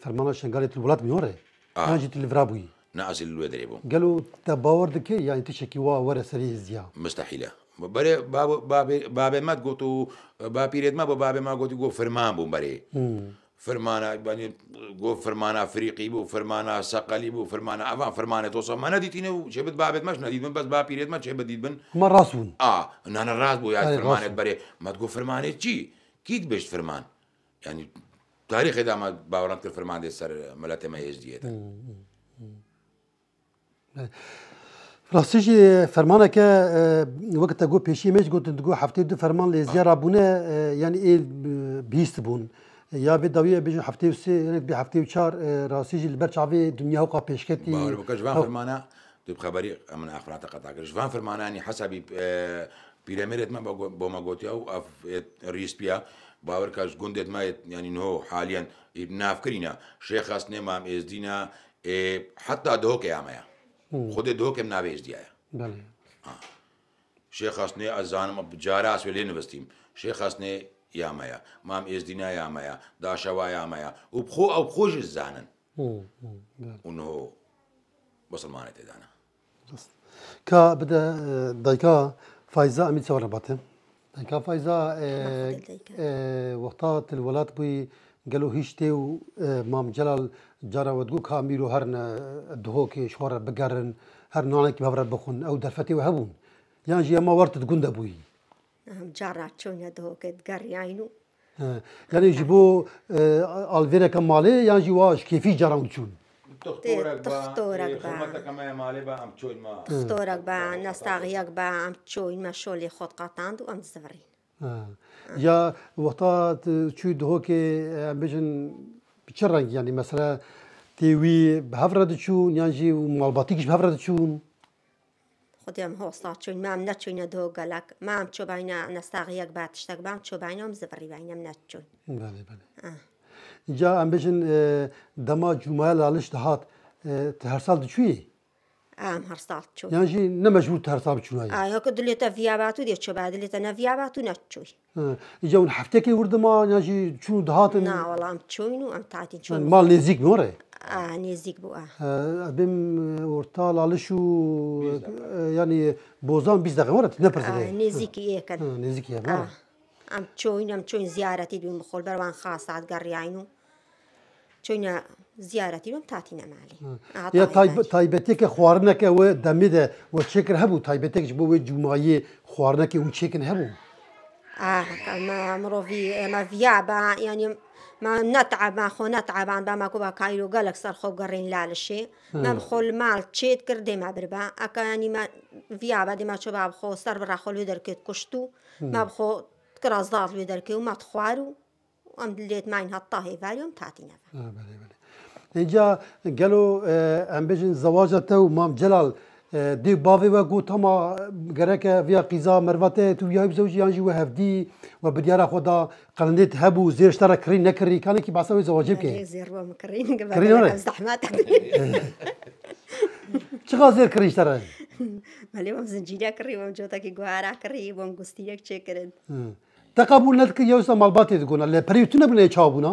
فرمانا شنگال الولاد میوره انا جيت لفرابوي نعزل الوادري بو قالوا تباور دكي يعني تشكي وا ورا سري زيا مستحيله بره باب باب باب ما قلتو باب بيريد ما باب ما قلتو فرمان بو بره فرمانا يعني جو فرمانا افريقي بو فرمانا صقلي بو فرمانا افان فرمانا توصل ما نديتينه وجبت بابت مش نديت من بس بابيريت ما جبت ديت بن ما راسون اه ان انا راس بو يعني فرمانة بري ما تقول فرمانة شي كيد بيش فرمان يعني تاريخ اذا ما باورانت فرمان دي سر ملاتي ما هيش ديت راستیش فرمانه که آه، وقت گو پیشی میش گوتن گو هفته دو فرمان لیزیار بونه آه، یعنی يعني إيه، بیست بون یا به دویه بیش هفته و سه یعنی به هفته و چهار اه، راسیج البرچاوی دنیا و قپشکتی باور بکش وان فرمانه دو بخبری من اخبارات قطع کرد وان فرمانه یعنی حسابی اه، پیرمیرت من با ما گوتیا و ریس بیا باور کاش گندت ما یعنی نو حالیا ناف کرینا شیخ اس نه مام از دینا حتی دو که آمیا خود دو که ناو از دیا بله آه. شیخ اس نه از زانم جارا اس نوستیم شیخ نه yamaya, mam ezdina yamaya, daşava yamaya. U bxo ew xwe ji zanin. û niho musilmanê tê dane. Ka bide dayka Fayza Emî çawar batê. Dayka Fayza wexta til welat bûyî gelo hîş tê û mam Celal cara we digot ka mîr û herine dihokê şwar bigerin, her nanekî bavre bixwin ew derfetê we hebûn. Yan jî ema wertit gund bûyî. جارچون یا دهوکت گریانو یعنی جبو الویرکا مالی یعنی جواش کیفی جاران چون تختورك بقى خمتك ما مالي بقى عم تشوي ما تختورك بقى نستغيك بقى عم تشوي ما شولي خود قطان وعم تزفرين يا وقتا تشوي دهوكي عم بيجن بتشرق يعني مثلا تيوي بهفرد تشون يعني ومالباتيكش بهفرد تشون خودم هۆستا چون مام نەچوینە دو گلک مام چۆ باینە بعد باتشتێک بام زبری هم نچون. بله بله. جا ئەم بژن جمعه جومایە دهات هر سال دو چویی؟ ئام هەرساڵ چوو یانجی نەمەجبوو هەرسا بچووە ئاکە دلێتە ڤیابات و دێت چۆبا دلێتە نەڤیابات و نەچووی جون هەفتێکی وردما یاژی چوو دهاتن ناوەڵام چوین و ئەم تاتی چون ماڵ نێزیک بۆڕێ نێزیک بووە بم ئۆرتاڵالش و ینی بۆزان بیست دەغەوەرت نەپرس نێزیکی ئەکە نێزیکی ئەم چۆین ئەم چۆین زیارەتی دوین بخۆل بەروان خاستات گەڕیاین و چۆینە زیارەتی بم تاتی نەمالی یا تایبەتێکە خواردنەکەەوە دەمێدە وە چێکر هەبوو تایبەتێکش بۆ وێ جومایی خواردنەکە و چێکن هەبوو آه، مرۆڤ ما ڤیابە ینی ما نتعب ما عن نەتعبان با ماکو بە کایر و گەلک سەر خۆ گەڕین لالشێ مەم خۆل ماڵ چێت کرد دێما بربا ئەکەیانی ڤیابە دێما چۆ با بخۆ سەر بڕاخۆلوێ دەرکێت کوشت و ما بخۆ کرازداڵ لێ دەرکێ و مەت خوار و ئەم لێت ماین هەتا هێڤاری وم تاتی نەبە. اینجا گلو ام بجن زواج تو مام جلال دی باوی و گوت هما گرک ویا قیزا مروته تو یا بزوج یان جی و هفدی و بدیار خدا قلندت هبو زیر شتر کری نکری کانی کی باسا زواجب کی زیر و مکرین گبا زحمات چقدر زیر کری شتر مالی وم زنجیریا کری وم جوتا کی گوارا کری وم گستیرک چه کرد تقبل نت کی یوسا مالباتی دگونا لپریتونه بلی چابونا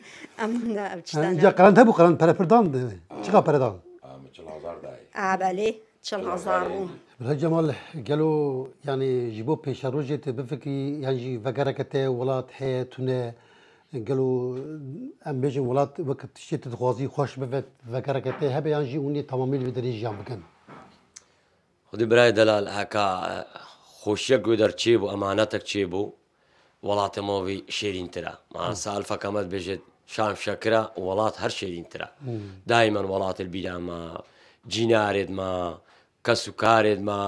Am da avçıdan. Ya karan tabu karan para perdan da. Çıka paradan. Am çıl hazar da. Ah bale. Çıl hazar bu. Bra Cemal gelo yani jibo peşarojê te bifikî yan jî vegereke te welat heye tune gelo em bêjin welat wek tiştê te dixwazî xweş bivet vegereke te hebe yan jî hûn ê tamamîl bi derê jiyan bikin. Xwedî birayê delal heka خوشیە گوێ دەرچێ بوو ئەمانەتێک چێ بوو وڵاتەمەوەی شێرینترە ما سالفەکەمەت بێژێت شام شەکرە وڵات هەر شێرینترە دایمەن وڵاتل بیرامە جینارێتمە کەس و کارێتمە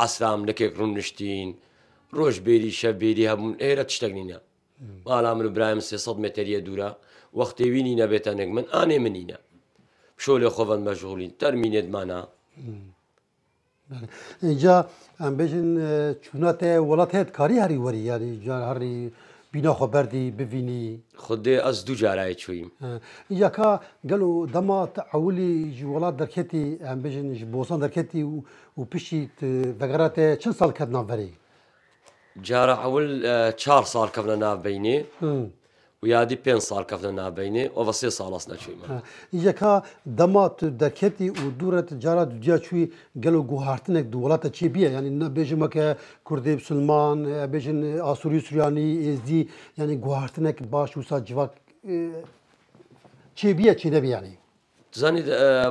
ئەسلام لەکێک ڕوونشتین ڕۆژ بێری شەبێری هەبوون ئێرە شتێک نینە بالا من برایم 300 متریە دوورە وەختێوینی نەبێتە نێک من ئانێ منینە شۆ لە خۆڤەن مەژغولین تەرمینێتمانە اینجا ام بجن چونات ولات هد کاری هری وری یعنی جان هری بینا خو بردی ببینی خود از دو جارای چویم یکا گلو دما تعولی جولات درکتی ام بجن بوسان درکتی و پشی وگرات چند سال کدنا بری جارا اول چهار سال کبنا ناب بینی و یادی پێ سال کەفتە نابینی ئەوە سێ ساڵاست نەچوی یەکا دەما تو دەکەتی و دوورەت جارا دودیا چووی گەل و گوهارتنێک دووڵاتە چی بیە ینی نەبێژمەکە کوردی مسلمان بێژن ئاسووری سوریانی ئێزدی ینی گوهارتنێک باش وسا جوواک چێ بیە چی دەبیانی زانی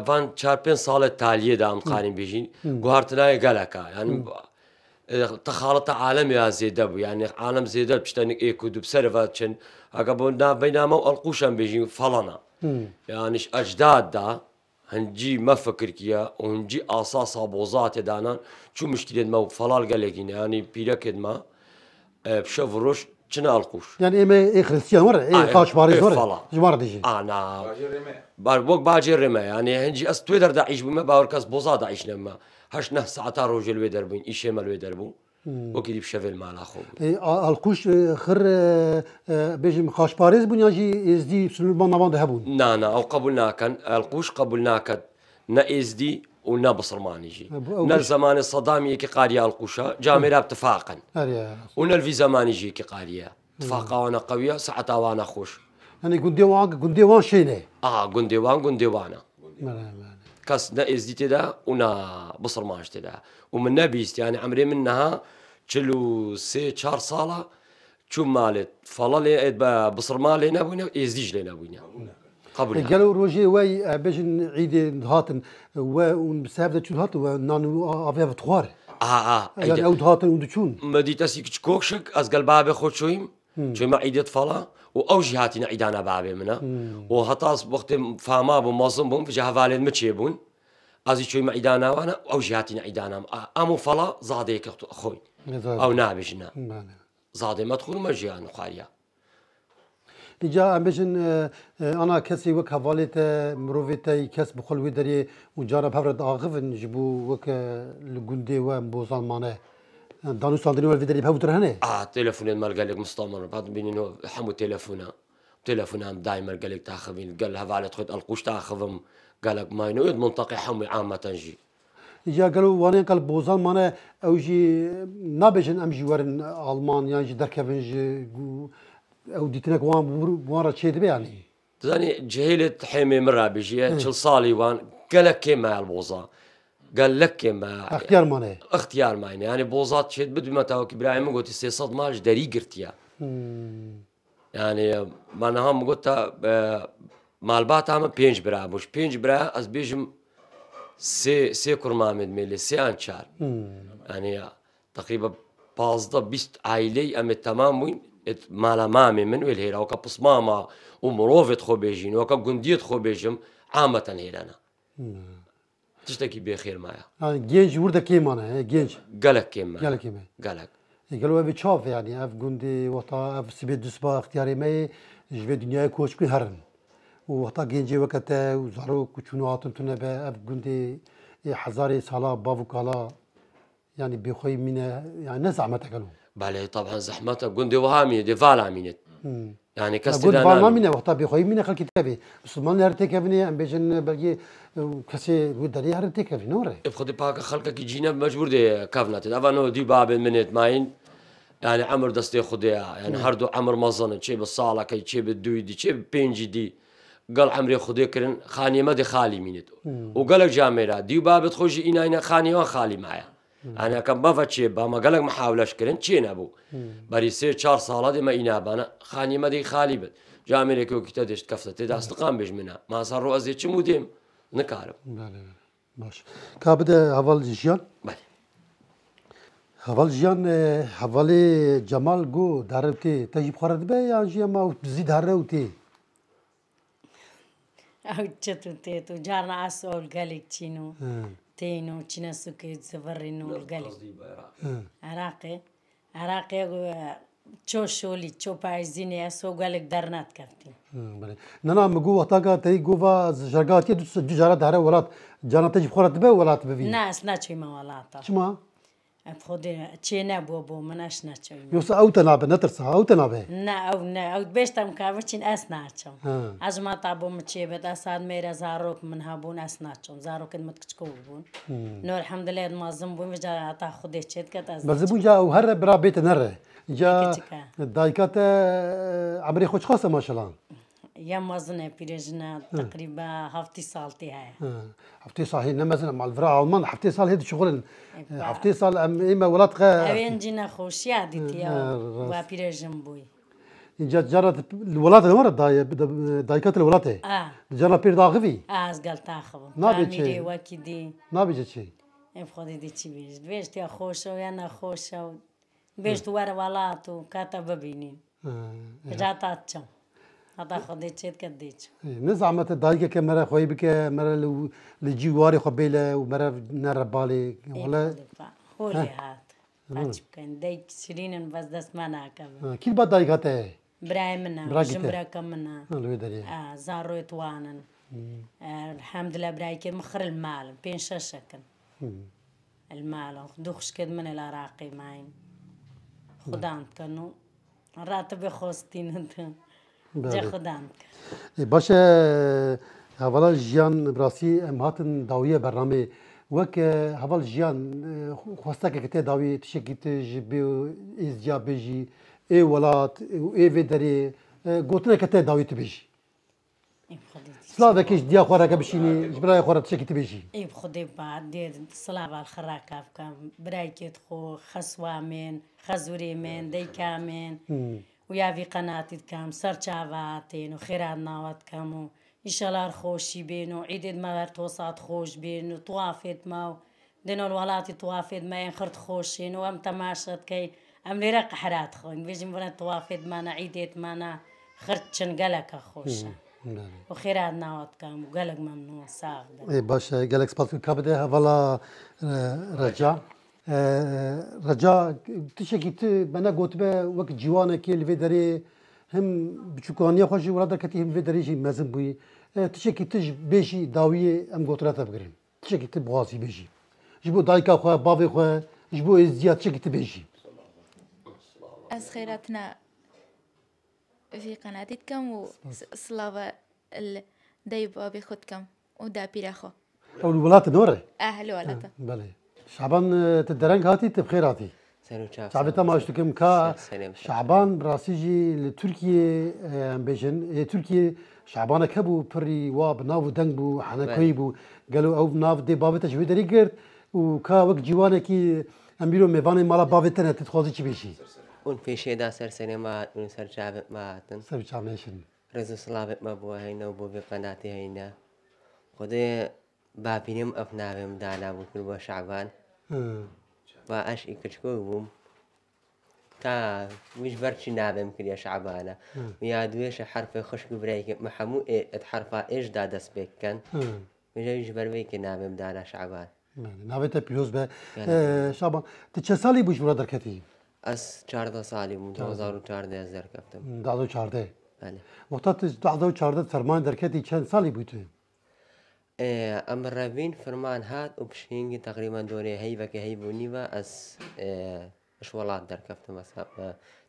van çar pên salê taliye de em qarin bêjin guhartinaye geleka yani texalata alem ya zêde bû yani alem zêde piştenik êku du serva çin ئەگە بۆ نابەینامە و ئەڵقوشان بێژین فەڵەنە یانیش ئەجداددا هەنجی مەفکردکیە ئۆنجی ئاسا سابۆزا تێدانان چوو مشکێنمە و فەڵال گەلێکینیانی پیرەکردمە پیشە ڕۆژ چناڵقوش یان ئێمە خستیانوەڕێژمار وەک باجێ ڕێمە یانێ هەنجی ئەس توێ دەرداعیش بوومە باوەکەس بۆزا داعیش نەمە هەش نە ساعتا ڕۆژێ لێ دەربووین ئیشێمە لێ دەربوو وەکیلی شەوێل ماڵاخۆ الكوش اه، خر اه، اه، بێژم خاشپارێز بنیاژی ئێزدی سلمانەواندا ذهبون. نانا ئەو قبول ناکەن ئەلقوش قبول ناکات نە ئێزدی و نە بسڵمانیژی نەر زمانە سەدامیەکی قاری ئەلقوشە يجي كي و نەلوی زمانیژیەکی قاریە تفاقاوانە قویە سەعتاوانە خۆش هەنی گوندێوان گوندێوان شوێنێ ئا كونديوان گوندێوانە. كاس اس دي دا ونا بصر ماش تدا ومنا بيست يعني عمري منها تشلو سي تشار صالة شو مالت فلالي بصر بوينا اس دي جلينا بوينا قبل قالوا روجي واي باش عيد هاتن ونسابد شو هاتن ونانو افيا تخوار اه اه يعني او هاتن ودشون اه اه اه اه اه بابي اه Hmm. چون ما عیدت فلا و ئەو ژی هاتیە عیددانە بابێ منە hmm. و هەتاس بەختێ فاما بوو مەزم بووم فجە هەوالێن مچێ بوون ئازی چۆی مەعیدداناوانە ئەو ژی هاتیە عیددانام ئەم و فەڵا زادەیە کەوت خۆی ئەو نابژنە زادەی مەتخورمە ژیان خواریە اینجا امبیشن اه، اه، انا کسی وک حوالیت اه، مروفیت کس بخلوی داری و جارب هفرد آغفن جبو وک لگنده و بوزان مانه دانو ساندري ولا فيدري بهو ترهنا اه تليفون ما قال لك مستمر بعد بيني حمو تليفونا تليفونا دايما قال لك تاخذين قال لها على تخد القوش تاخذهم قال لك ما ينود منطقي حمي عامه تنجي يا قالوا وانا قال بوزان مانا انا اوجي نابجن ام جوارن المانيا يعني جي دركبن جي او ديتنك وان وان تشيد دبي يعني تزاني جهيلت حيمي مرابيجي تشل إيه. صالي وان قالك كيما البوزان قال لك ما اختيار ماني اختيار ماني يعني بوزات شد بدو ما تاوك ابراهيم قلت سي صد ماج داري قرتيا يعني ما انا قلت آه، مال بات عم بينج برا مش بينج برا از بيجم سي سي كرمامد ملي سي انشار يعني تقريبا بازدا بيست عائلي ام تمام وين مالا مامي من ويل هيرا وكا ماما ومروفت خو بيجين وكا قنديت خو بيجم عامة هيرانا تشتكي بخير معايا آه ورده ورده انا إيه، جينج قالك كيما قالك كيما إيه. قالك إيه، قالوا ابي تشوف يعني اف جندي وطا اف سبيد دسبا اختياري ماي جبي دنيا كوش كي هرن وطا جينجي وقت وزارو كوتشونو هاتن تنبا اف جندي حزاري سالا بافو كالا يعني بيخوي من يعني نزع ما تقالوا بله طبعا زحمتها جندي وهامي ديفال عمينت يعني کەسی ما منە وەختا بێخۆی منە خەکی تابێ مسلمان ام تێکەبنێ ئەم بێژن ودري کەسێ دەری نور تێکەبینەوەڕێ خودی پاکە كي جينا مجبور دي كافنات ناتێت نو دي باب منيت ماين يعني عمر دەستێ خودەیە یعنی يعني هەردوو عمر مەزنە چێ بە ساڵەکەی چێ بە دووی دی چێ پێنجی دی گەڵ ئەمرێ خودێکردن خانیمە دی خالی مینێت و گەلک جامێرا دی بابێت خۆشی اينا خاني وخالي معايا ئەنەکەم بەفەچێ با مەگەلک محاولەشکردن چی نەبوو بەری سێ چهار ساڵە دێمە ئینابانە خانیمەدەی خالی بێت جامێکێک و کتە دەشت کەفتە تێ داستقام بێژ منە ماسا ڕۆزێ چم و دێم نکارم باش کا بدە هەواڵ ژیان هەواڵ ژیان هەواڵێ جەمال گۆ دارەوتێ تەژی بخواارە بێ یان ژیە ما بزی دارەوتێ ئەو چێت و تێت جارنا ئاسۆل گەلێک چین اه. تينو تشناسوكي تزفرينو القلي آه. عراقي عراقي آه، چو شولی چو پایزینی اسو آه، گالک در نات کردی نه نه مگو وقتا که تی گووا جرگاتی دو جارت هره ولات جانت تجیب خورت به ولات ببین نه اس نه چیما ولاتا چیما Փոդը չենա բոբո մնաշնաչո։ Ես աուտնաբը նտրսա աուտնաբը։ Նա նա աուտ բեստամ կավրչին ասնաչո։ հա։ Ազմատաբո մչի բետ ասան մեր զարոկ մնհաբուն ասնաչո։ Զարոկն մտքչկո բուն։ Նոր alhamdulillah մազում բուն վջա ատա խոդե չետ կտա։ Բզբուն ջա հر բրա բետ նրը։ Ջա դայկատը ամրի խոչխասը մաշալան։ يا مزنة بيرجنا تقريبا هفتي صالتي هاي هفتي صال هي نمزنا مع الفراع ومن هفتي صال هيد شغل هفتي صال إما ولاد غا أوين جينا خوش يا ديتي يا آه، وبيرجن بوي إن جات جرت الولاد نور داي دايكات الولاد اه جرت بير داغفي اه زقال تاخو نابي شيء وكيدي نابي تشي فخدي دي تشي بيش بيش أو خوشو يانا أو بيش توار ولاتو كاتا ببيني آه، جاتا تشم هذا خديت شد كديت إيه، نزعم تضايق كمرة خوي بك مرة لو لجي واري خبيلة ومرة نار بالي إيه، ولا خولي هات آه. فاتش بكن دايك سرين بس دس منا كم كل بعد دايق هاته براي منا جمبرا كم منا لوي دري آه زارو يتوانن الحمد لله براي كي مخر المال بين شاشكن المال دوخش كد من العراقي ماين خدان كانوا راتب خواستين انت جخدان باشه هەواڵا ژیان ڕاستی ئەم هاتن داویە بەرنامێ وەک هەواڵ ژیان خۆستەکە تێ داوی تشتێکی تژ بێ و ئێزیا بێژی ئێ وڵات ئێێ دەرێ گوتنەکە تێ داوی تبێژی سلااوێکیش دیا خۆراکە بشینی برای خۆرە تشتێکی تبێژی ئێ خودێ بعد دێ سلااوال خراکە بکەم برایکێت خۆ خەسوامێن خەزورێ من دەیکامێن. و یاوی قەناتیت کەم سەر چاواتێن و خێران ناوەت کەم و ئیشەلار خۆشی بێن و ما مەوەەر تۆسات خۆش بێن و توافێت ما و دێنەوە وڵاتی توافێت مایەن خرت خۆشێن و ئەم تەماشەتکەی ئەم لێرە قەحرات خۆین ما بڵێن توافێتمانە عیدێتمانە خرت چنگەلەکە خۆشە. وخێرا ناوەتکەم و گەلک مەمنوە ساغ باش گەلک سپاس کا بدێ هەڵا ڕجا. رجا tişekî tu bana gotibe wek ciwanekî li vê derê him biçûkaniya xwe jî welat derketî him vê derê jî mezin bûyî. Tişekî tu ji bê jî dawiyê em gotina te bigirin. Tişekî tu bixwazî bê jî. Ji bo dayika xwe, bavê xwe, ji bo êziya tişekî tu bê jî. Ez xêretina vê qenetî dikim û silava deyê bavê xwe dikim û dapîra xwe. Ew li welatê nor e? Eh li welatê. Belê. شعبان تدرنگ هاتی تبخیر هاتی شعب تما اشتكم كا شعبان براسيجي لتركيا بيجن تركيا شعبان كبو بري واب ناو دنگ بو حنا كويبو قالوا او ناف دي بابت شوي دري قرت وكا وقت جوانا كي امبيرو ميفاني مالا بابتنا تتخوزي چي بيشي اون فيشي دا سر سينما اون سر شعب ما اتن سر شعب نيشن رزو سلاوت ما بو هينا وبو بقناتي هينا خدي بابینم اف دانا بود کل با شعبان و اش ایکش کوی بوم تا میش برچی نابم کلی شعبانه میادویش حرف خوش کبری که محمو ات حرف اش داده دست بکن میشه میش بر وی که نابم دانا شعبان بله، نابت پیوز به بله. شعبان تی چه سالی بودی مرا درکتی؟ از چهارده سالی بود دو هزار و چهارده از درکتم دو هزار و چهارده بله دو هزار و چهارده سرمان درکتی چند سالی بودی؟ ئەمڕەوین فرمان هات و پشینگی تقریبان دورێ هەیڤەکە هەیبوونیوە ئەس ش وڵات دەرکەفتم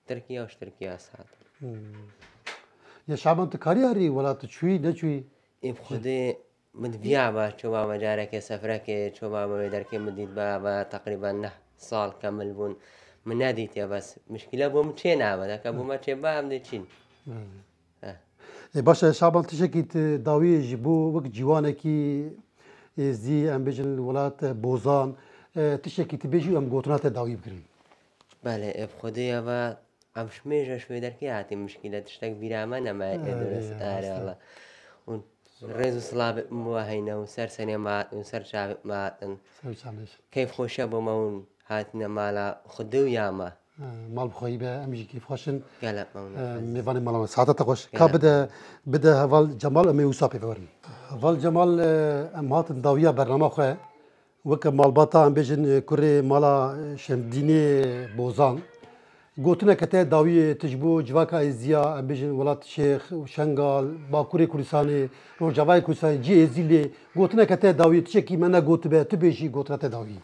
ترکیا و شترکیا سات. یەشابن کاریاری وڵاتە چوی دەچوی ئیم خودێ من بیاە چۆما مەجارێکی سەفرەکێ چۆما مەوێ دەرکێ مدید بە بە تقریبان نه ساڵ کەمل بوون من نادیتێ بەس مشکلە بۆم چێ ناوە دەکە بوومە چێ بام دەچین. باشا شعبان تشکیت داوی جبو وک جوانه کی زی ام بجن ولات بوزان تشکیت بیجو ام گوتنات داوی بگرن بله اب خدایا و ام شمیجه شوی در که هاتی مشکله تشتک بیرامه نما درست آره والله اون ريز وصلاب مواهينا ونسر سنة ما ونسر شعب ما كيف خوشة بمون هاتنا مالا خدو ياما مال بخوی به امریکی خوشن میوان مال ساعت تا خوش که بده بده هوال جمال امی وسا پی ورن هوال جمال ام هات داویا برنامه خو وک مال باتا ام بجن کری مالا شمدینی بوزان گوتنه کته داوی تجبو جواکا ازیا ام بجن ولات شیخ شنگال باکوری کوردستانی روجاوای کوردستان جی ازیلی گوتنه کته داوی تشکی منا گوتبه تبیشی گوتنه داوی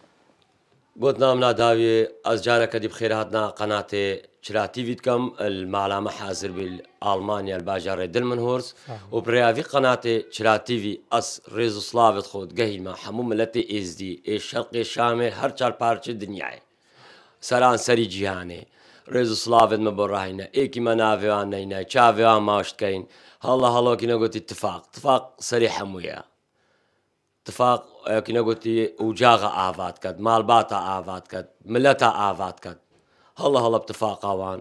نام ناداوي از جارة كدي بخير هاتنا قناة چرا تيفيتكم المعلمة حاضر بالألمانيا الباجار دل من هورس وبريافي قناة چرا تيفي از ريزو سلافت خود قهي ما حموم ملتي از دي الشرق الشامل هر چار پارچ دنياي سران سري جيهاني ريزو سلافت مبراهينا ايكي منافعان نينا چاوعان ماشت كين هلا هلا كينا قوت اتفاق اتفاق سري حمويا اتفاق کنە گوتی وجاغە ئاوات کرد مالباتە ئاوات کرد ملەتە ئاوات کرد هەڵە هەڵە بتفاقاوان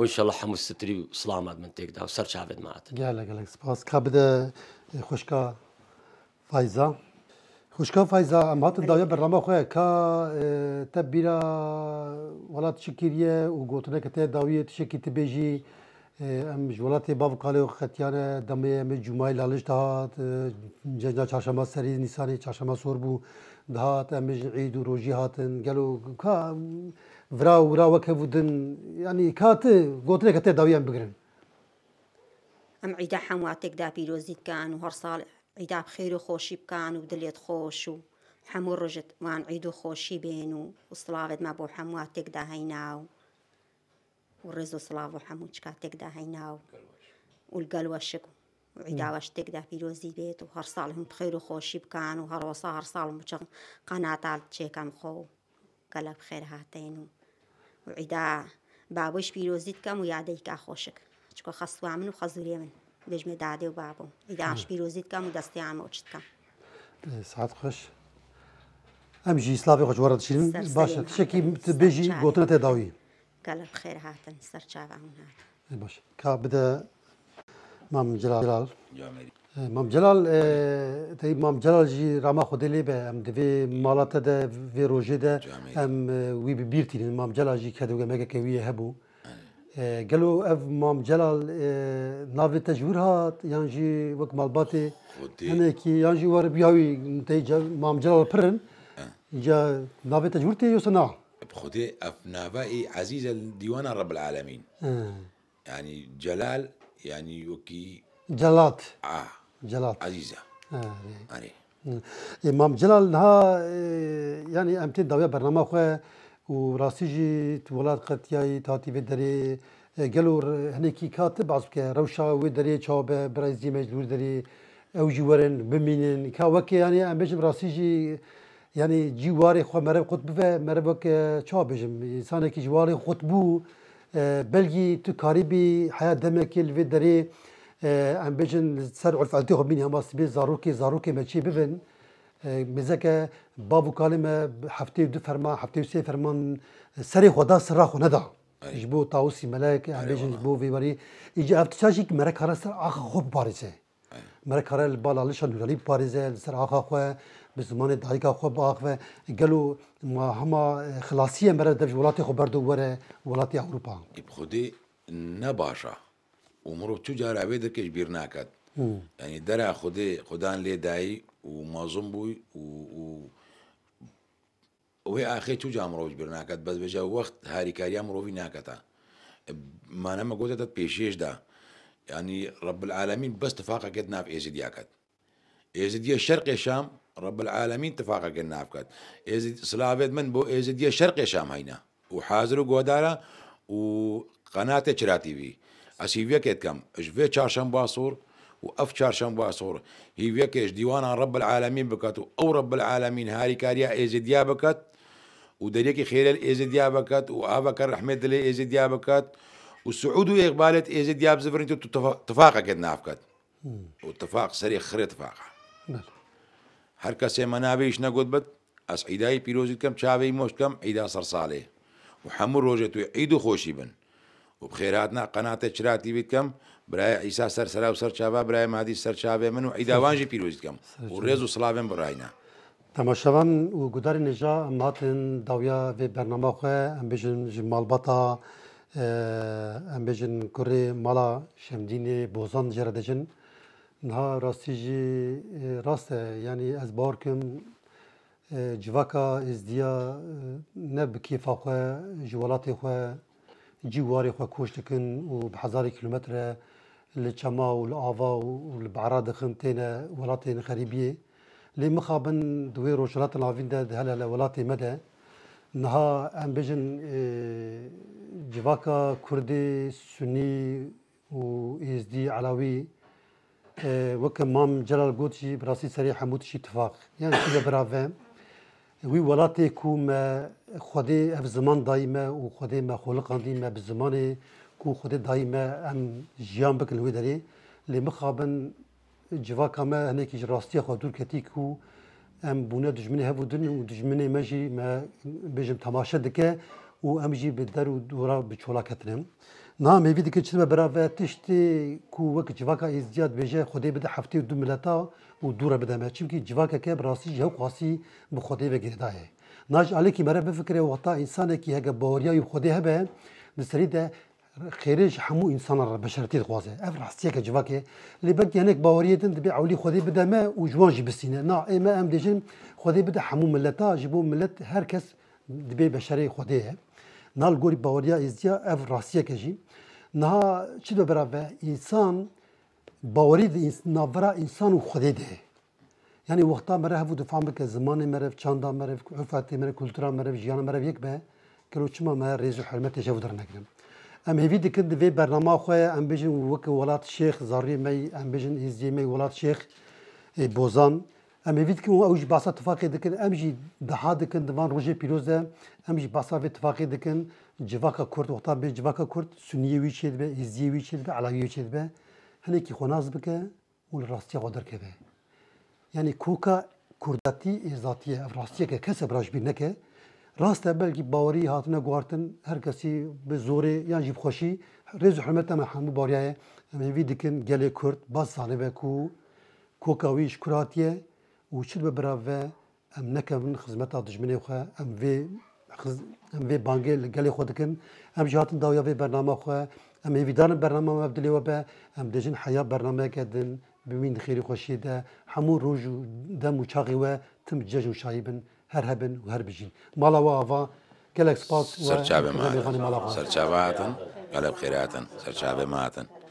وشەڵ هەموو ستری و سلامات من تێکدا و سەر چاوێت مات گیا لەگەڵک سپاس کا بدە خوشکە فایزا خوشكا فايزا ئەم هاتن داوێ بەڕامە خۆیە کا تە بیرا وڵات چکیریە و گوتنەکە تێ داویە تشێکی تبێژی ام جولاتي باب کالی و دمي دمه جمعه لالش دهات جنجا چاشما سري نیسانی چاشما سور بو دهات ام عيد روجي هاتن گلو كا ورا ورا وکه بودن یعنی کات گوتنه کته داویان بگرن ام عيد حمواتک دا پیروزیت كان وهر هر سال عیدا بخیر و خوشی بکان و دلیت حمو رجت وان عیدو خوشي بينو و ما بو حمواتك دا هیناو والرز وصلاف وحموشكا تقدا هينا والقلوشك وعداوش تقدا روزي بيت وهرصال هم بخير وخوشي بكان وهروصا هرصال قناة على تشيكا مخو قال بخير هاتين وعدا بابوش روزي تكام وياديك أخوشك چکو خستو عمن و خزوری من بجم داده و بابو إذا عش روزي تكام ودستي عم وشت كم خوش أمشي سلافي خوش ورد شيرين باشا تشكي بيجي قوتنا تداوي قال بخير هات نصير تشابعون هات باش كابدا مام جلال جلال مام جلال تي مام جلال جي راما خودي لي به ام دي مالاته ده في روجي ده ام وي بيرتي مام جلال جي كدو ميكا كوي هبو قالوا اف مام جلال نافي تجوير هات يانجي وك مالباتي انا كي يانجي ور بياوي تي مام جلال برن جا نافي تجوير تي يوسنا بخدي أفنابائي إيه، عزيزة الديوان رب العالمين مم. آه. يعني جلال يعني وكي جلات آه جلات عزيزة آه. آه. امام جلال نها آه، يعني امتد دوية برنامج خو وراسي جي ولاد ياي تاتي في دري آه، هني كي كاتب عصب كه روشا ودري شاب برازي مجدور دري او جي ورن كا وكي يعني ام بيش راسي یعنی جیواری خو مرب خود بفه مرب که چه بجم انسان که جیواری خود بو بلگی تو کاریبی حیات دمکیل و دری ام بجن سر عرف عادی خو بینی هم اسبی زاروکی زاروکی مچی ببن مزکه بابو کلمه هفته دو فرمان هفته سه فرمان سری خدا سر خو ندا جبو طاوسي ملاك عبيجن جبو في بري يجي افتشاجيك مرك هرا سر اخ خوب بارزه مرك هرا البال على شان نورالي بارزه سر اخ اخو بزمان دایکا خو با اخو گلو ما هما خلاصیه مره د ولاتي خو بردو وره ولاتي اروپا اب خو دي نه باشا عمر تو جار اوي در کې بیر ناکد یعنی در خو دي خدان لي دای او مازم بو او او وی اخی تو جام بیر ناکد بس به وخت هاري کاری امر وی ناکتا ما نه مګوت د پیشیش ده یعنی رب العالمین بس تفاقه کتنا په ایزدیاکت ایزدیه شرق شام رب العالمين تفاقه قلنا نافکد ازد سلافيد من بو يا شرق شام هينا وحاضر وقودارا وقناة گودارا تي في چراتی وی اسیویا کت اش في چارشنبه باصور واف اف باصور هي هیویا کش ديوانا رب العالمين بكت او رب العالمين هاري كاريا ازد يا و ودريكي خير الايزي ديابكات وافكر احمد يا ديابكات والسعود اقبالت ازد يا زفرنتو تفاقه قلنا نافكات واتفاق سريع خير اتفاقه هەر کەسێ مەناوێش نەگوت بێت ئەس عیدایی پیرۆزی کەم چاوی کم عیدا سەر ساڵێ و هەموو ڕۆژێت توی عید خوشی بن و بخێراتنا قەناتە چراتی کم برای عیسا سەر سەرا و سەر چاوا برای مادی سەر چاوێ من و پیروزی کم و ڕێز و سلااوێن بڕایە. تەماشەوان و گوداری نێژا ئەم هاتن داویا بێ بەرنەماخێ ئەم بژن ژ ماڵبەتا اه، ئەم بێژن کوڕی ماڵا شەمدینێ بوزان جێرە جن نها راستی جی راسته یعنی از بارکم جوکا از دیا نه بکیفا خواه جوالات خواه جیواری خواه کوش دکن و به هزار کیلومتر لچما و لآوا و لبعرا دخن تینا ولاتین خریبیه لی مخابن دوی روشلات ناوین ده ده هلا ولاتی مده نها ام بجن جواکا کردی سنی و ازدی علاوی وەکە مام جلال گوتی ڕاستی سەری هەمووتشی تفاق یان لە براڤێ وی وڵاتێک و مە خودێ ئەف زمان دایمە و خودێ مە خۆلقاندیمە بە زمانێ کو خودێ دایمە ئەم ژیان بکن وێ دەرێ لێ مخابن جیواکەمە هەنێکیش ڕاستیە خوا دوورکەتی و ئەم بوونە دژمنی هەبوو دن و دژمنێ مەژی بێژم تەماشە دکە و ئەمژی بە دەر و دوورا بچۆلاکەتنم. Namê wî dikin me berave tiştê ku wek civaka êzdiyat bêje Xdê bide heftê du milleta û dûre bide me çimkî civakeke rastî ji hew qasî bi Xdê ve girdaye. Naj alekî mere bifikre weta însanekî hege baweriya yû Xdê hebe di serî de خێرێ ji hemû însanan re beşertî dixwaze. Ev rastiyeke civakê lê bek genek baweriyê din dibe ewlî Xdê bide me û ji wan jî bisîne. Na ê me em dijin Xdê bide hemû milleta ji bo millet herkes dibe beşerê Xdê ye. Nal gorî baweriya êziya ev rastiyeke jî. Niha çi do berave însan bawerî di navbera însan û Xwedê de ye. Yani wexta me re hevû difan bike zimanê me rev, çanda me rev, ofatê me rev, kultura me rev, jiyana me rev yek be kelo çima me rêz û hermetê ji der nekirin. Em hêvî dikin di vê bername xwe ye em bêjin wek welat şêx zariyê me em bêjin êziyê me welat şêx bozan ئەم هێویت کە ئەو ژ باسا تفاقی دکن ئەم ژی دەها دکن دەمان ڕژێ پیرۆزە ئەم ژ باساێ تفاقی دکن جیواکە کورد وەختان بێ جیواکە کورد سنیەوی چێت بێ ئزیەوی چێت بە علاوی چێت بێ هەنێکی خۆناز بکە و لە ڕاستی خۆ دەکەوێ یعنی کوکە کوردەتی ئێزاتیە ئەف ڕاستیەکە کەسە براشبیر نەکە ڕاستە بەلکی باوەری هاتنە گواردن هەر کەسی بە زۆرێ یان ژی بخۆشی ڕێز حمەت ئەمە هەموو باریایە ئەمەوی دکن گەلێ کورد باز ساڵێ بێک و کۆکەویش کوراتیە وشد ببراوه ام نکن خدمت دشمنی خو ام في خز... ام في بانجي گلی خود ام جهات داویا في برنامج خا ام ایدان برنامه مبدلی و وبا ام دجن حياه برنامج كدن بمين خير خوشی حمو همو دم و چاقی و تم جج وشايبن هرهبن وهربجين مالا وافا آوا گلک سپاس و سرچابه ماتن سرچابه ماتن گلک خیراتن سرچابه ماتن